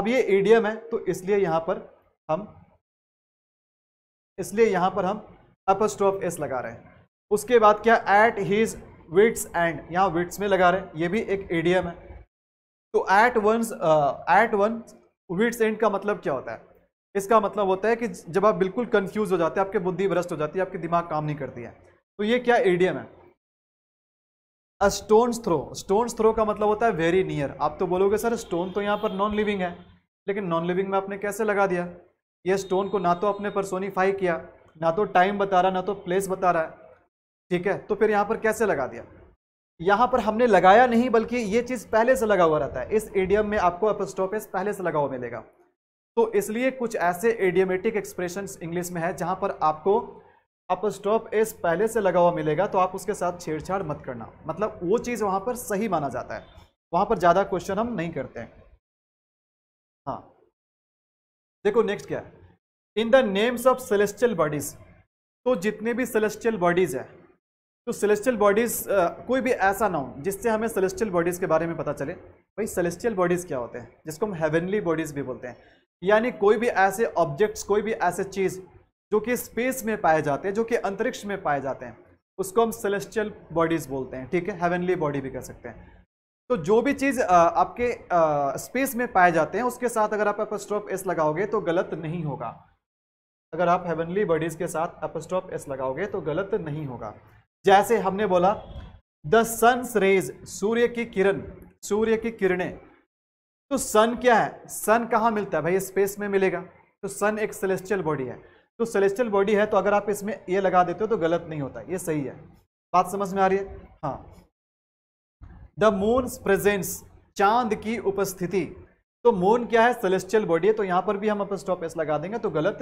अब ये एडियम है तो इसलिए यहाँ पर हम इसलिए यहां पर हम अपस्टॉप एस लगा रहे हैं उसके बाद क्या एट हीज विट्स एंड यहां विट्स में लगा रहे हैं ये भी एक एडीएम है तो at one at one wits end का मतलब क्या होता है इसका मतलब होता है कि जब आप बिल्कुल कंफ्यूज हो जाते हैं आपके बुद्धि भ्रष्ट हो जाती है आपके दिमाग काम नहीं करती है तो ये क्या एडीएम है अ थ्रो स्टोन थ्रो का मतलब होता है वेरी नियर आप तो बोलोगे सर स्टोन तो यहां पर नॉन लिविंग है लेकिन नॉन लिविंग में आपने कैसे लगा दिया ये स्टोन को ना तो अपने परसोनीफाई किया ना तो टाइम बता रहा ना तो प्लेस बता रहा है ठीक है तो फिर यहाँ पर कैसे लगा दिया यहाँ पर हमने लगाया नहीं बल्कि ये चीज़ पहले से लगा हुआ रहता है इस एडियम में आपको अपस्टोपेस पहले से लगा हुआ मिलेगा तो इसलिए कुछ ऐसे एडियमेटिक एक्सप्रेशन इंग्लिश में है जहाँ पर आपको अपस्टॉप एस पहले से लगा हुआ मिलेगा तो आप उसके साथ छेड़छाड़ मत करना मतलब वो चीज़ वहाँ पर सही माना जाता है वहाँ पर ज़्यादा क्वेश्चन हम नहीं करते हैं देखो नेक्स्ट क्या है in the names of celestial bodies तो जितने भी सेलेस्टियल बॉडीज है तो सेलेस्टियल बॉडीज कोई भी ऐसा ना हो जिससे हमें सेलेस्टियल बॉडीज के बारे में पता चले भाई सेलेस्टियल बॉडीज क्या होते हैं जिसको हम हेवनली बॉडीज भी बोलते हैं यानी कोई भी ऐसे ऑब्जेक्ट्स कोई भी ऐसे चीज़ जो कि स्पेस में पाए जाते हैं जो कि अंतरिक्ष में पाए जाते हैं उसको हम सेलेस्टियल बॉडीज बोलते हैं ठीक है हेवनली बॉडी भी कह सकते हैं तो जो भी चीज़ आपके स्पेस में पाए जाते हैं उसके साथ अगर आप एपस्ट्रॉप एस लगाओगे तो गलत नहीं होगा अगर आप हेवनली बॉडीज़ के साथ एपस्ट्रॉप एस लगाओगे तो गलत नहीं होगा जैसे हमने बोला द सन्स रेज सूर्य की किरण सूर्य की किरणें तो सन क्या है सन कहाँ मिलता है भाई स्पेस में मिलेगा तो सन एक सेलेस्टियल बॉडी है तो सेलेस्टियल बॉडी है तो अगर आप इसमें ये लगा देते हो तो गलत नहीं होता ये सही है बात समझ में आ रही है हाँ द मून्स प्रेजेंस चांद की उपस्थिति तो मून क्या है सेलेस्टियल बॉडी है तो यहां पर भी हम अपन स्टॉप एस लगा देंगे तो गलत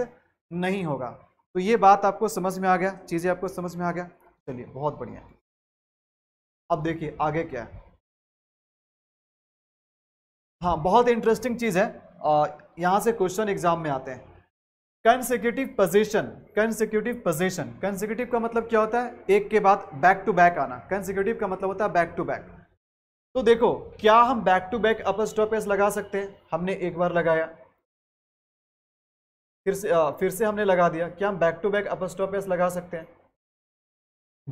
नहीं होगा तो ये बात आपको समझ में आ गया चीज़ें आपको समझ में आ गया चलिए बहुत बढ़िया अब देखिए आगे क्या है हाँ बहुत इंटरेस्टिंग चीज़ है यहां से क्वेश्चन एग्जाम में आते हैं consecutive position consecutive position consecutive का मतलब क्या होता है एक के बाद बैक टू बैक आना कंसिक्यूटिव का मतलब होता है बैक टू बैक तो देखो क्या हम back to back upper stoppage लगा सकते हैं हमने एक बार लगाया फिर से आ, फिर से हमने लगा दिया क्या हम back to back upper stoppage लगा सकते हैं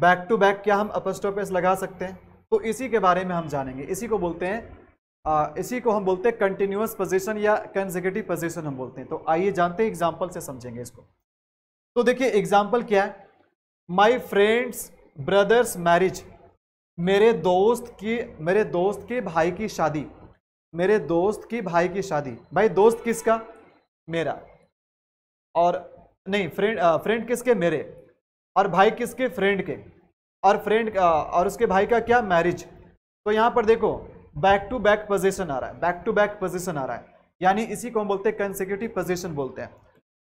बैक टू बैक क्या हम अपर स्टॉपेज लगा सकते हैं तो इसी के बारे में हम जानेंगे इसी को बोलते हैं आ, इसी को हम बोलते हैं कंटिन्यूस पोजिशन या कंजिक्यूटिव पोजिशन हम बोलते हैं तो आइए जानते हैं एग्जाम्पल से समझेंगे इसको तो देखिए एग्जाम्पल क्या है माई फ्रेंड्स ब्रदर्स मैरिज मेरे दोस्त की मेरे दोस्त के भाई की शादी मेरे दोस्त की भाई की शादी भाई दोस्त किसका मेरा और नहीं फ्रेंड फ्रेंड किसके मेरे और भाई किसके फ्रेंड के और फ्रेंड और उसके भाई का क्या मैरिज तो यहाँ पर देखो बैक टू बैक पोजीशन आ रहा है बैक टू बैक पोजीशन आ रहा है यानी इसी को हम बोलते हैं कंसेक्यूटिव पोजीशन बोलते हैं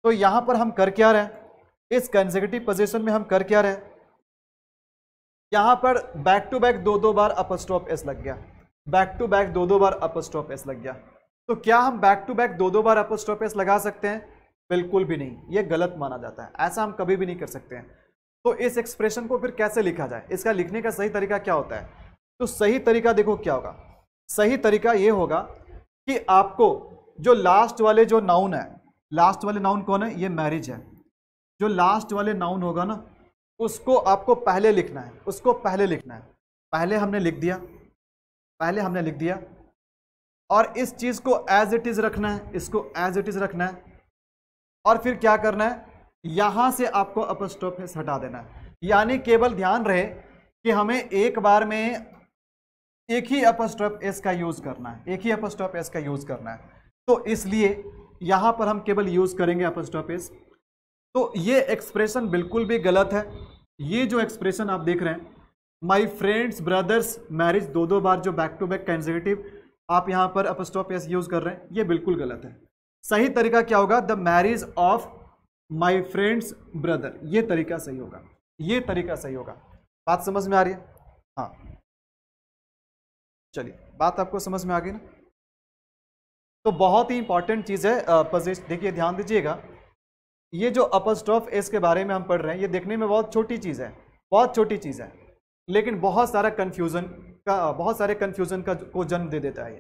तो यहाँ पर हम कर क्या रहे हैं इस कंसेक्यूटिव पोजीशन में हम कर क्या रहे हैं यहाँ पर बैक टू बैक दो दो बार अपर स्टॉप एस लग गया बैक टू बैक दो दो बार अपर स्टॉप एस लग गया तो क्या हम बैक टू बैक दो दो बार अपर स्टॉप एस लगा सकते हैं बिल्कुल भी नहीं ये गलत माना जाता है ऐसा हम कभी भी नहीं कर सकते हैं तो इस एक्सप्रेशन को फिर कैसे लिखा जाए इसका लिखने का सही तरीका क्या होता है तो सही तरीका देखो क्या होगा सही तरीका ये होगा कि आपको जो लास्ट वाले जो नाउन है लास्ट वाले नाउन कौन है ये मैरिज है जो लास्ट वाले नाउन होगा ना उसको आपको पहले लिखना है उसको पहले लिखना है पहले हमने लिख दिया पहले हमने लिख दिया और इस चीज़ को एज इट इज़ रखना है इसको एज इट इज़ रखना है और फिर क्या करना है यहाँ से आपको अपर स्टॉप हटा देना है यानी केवल ध्यान रहे कि हमें एक बार में एक ही अपर स्टॉप एस का यूज़ करना है एक ही अपर स्टॉप एस का यूज़ करना है तो इसलिए यहाँ पर हम केवल यूज़ करेंगे अपर स्टॉप एस तो ये एक्सप्रेशन बिल्कुल भी गलत है ये जो एक्सप्रेशन आप देख रहे हैं माई फ्रेंड्स ब्रदर्स मैरिज दो दो बार जो बैक टू बैक कंजर्वेटिव आप यहाँ पर अपस्टॉप एस यूज़ कर रहे हैं ये बिल्कुल गलत है सही तरीका क्या होगा the marriage of my friend's brother ये तरीका सही होगा ये तरीका सही होगा बात समझ में आ रही है हाँ चलिए बात आपको समझ में आ गई ना तो बहुत ही इंपॉर्टेंट चीज़ है पजेश देखिए ध्यान दीजिएगा ये जो अपर स्टॉफ एस के बारे में हम पढ़ रहे हैं ये देखने में बहुत छोटी चीज़ है बहुत छोटी चीज़ है लेकिन बहुत सारा कन्फ्यूज़न का बहुत सारे कन्फ्यूज़न का को जन्म दे देता है ये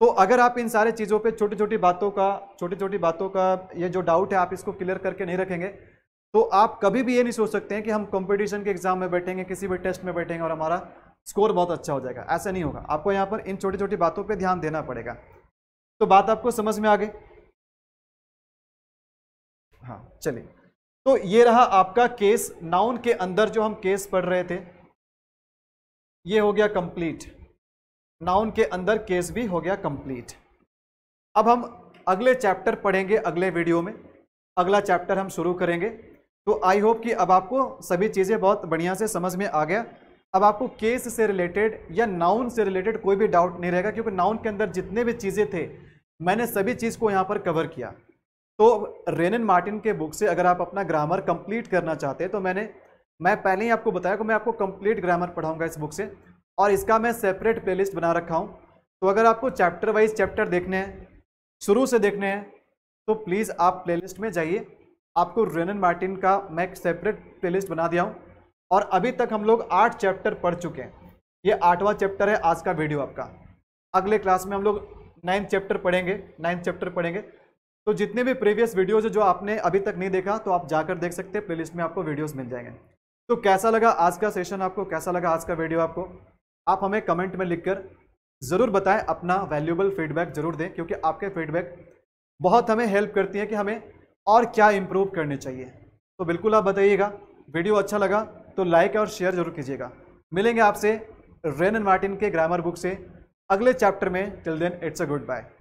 तो अगर आप इन सारे चीज़ों पे छोटी छोटी बातों का छोटी छोटी बातों का ये जो डाउट है आप इसको क्लियर करके नहीं रखेंगे तो आप कभी भी ये नहीं सोच सकते हैं कि हम कंपटीशन के एग्जाम में बैठेंगे किसी भी टेस्ट में बैठेंगे और हमारा स्कोर बहुत अच्छा हो जाएगा ऐसा नहीं होगा आपको यहाँ पर इन छोटी छोटी बातों पर ध्यान देना पड़ेगा तो बात आपको समझ में आ गई हाँ चलिए तो ये रहा आपका केस नाउन के अंदर जो हम केस पढ़ रहे थे ये हो गया कंप्लीट नाउन के अंदर केस भी हो गया कंप्लीट अब हम अगले चैप्टर पढ़ेंगे अगले वीडियो में अगला चैप्टर हम शुरू करेंगे तो आई होप कि अब आपको सभी चीज़ें बहुत बढ़िया से समझ में आ गया अब आपको केस से रिलेटेड या नाउन से रिलेटेड कोई भी डाउट नहीं रहेगा क्योंकि नाउन के अंदर जितने भी चीज़ें थे मैंने सभी चीज़ को यहाँ पर कवर किया तो रेनन मार्टिन के बुक से अगर आप अपना ग्रामर कंप्लीट करना चाहते हैं तो मैंने मैं पहले ही आपको बताया कि मैं आपको कंप्लीट ग्रामर पढ़ाऊंगा इस बुक से और इसका मैं सेपरेट प्ले बना रखा हूँ तो अगर आपको चैप्टर वाइज चैप्टर देखने हैं शुरू से देखने हैं तो प्लीज़ आप प्ले में जाइए आपको रेनन मार्टिन का मैं एक सेपरेट प्ले बना दिया हूँ और अभी तक हम लोग आठ चैप्टर पढ़ चुके हैं ये आठवां चैप्टर है आज का वीडियो आपका अगले क्लास में हम लोग नाइन्थ चैप्टर पढ़ेंगे नाइन्थ चैप्टर पढ़ेंगे तो जितने भी प्रीवियस वीडियोज है जो आपने अभी तक नहीं देखा तो आप जाकर देख सकते हैं प्लेलिस्ट में आपको वीडियोस मिल जाएंगे तो कैसा लगा आज का सेशन आपको कैसा लगा आज का वीडियो आपको आप हमें कमेंट में लिखकर ज़रूर बताएं अपना वैल्यूबल फीडबैक ज़रूर दें क्योंकि आपके फीडबैक बहुत हमें हेल्प करती है कि हमें और क्या इम्प्रूव करने चाहिए तो बिल्कुल आप बताइएगा वीडियो अच्छा लगा तो लाइक और शेयर जरूर कीजिएगा मिलेंगे आपसे रेन एंड मार्टिन के ग्रामर बुक से अगले चैप्टर में till then it's a good bye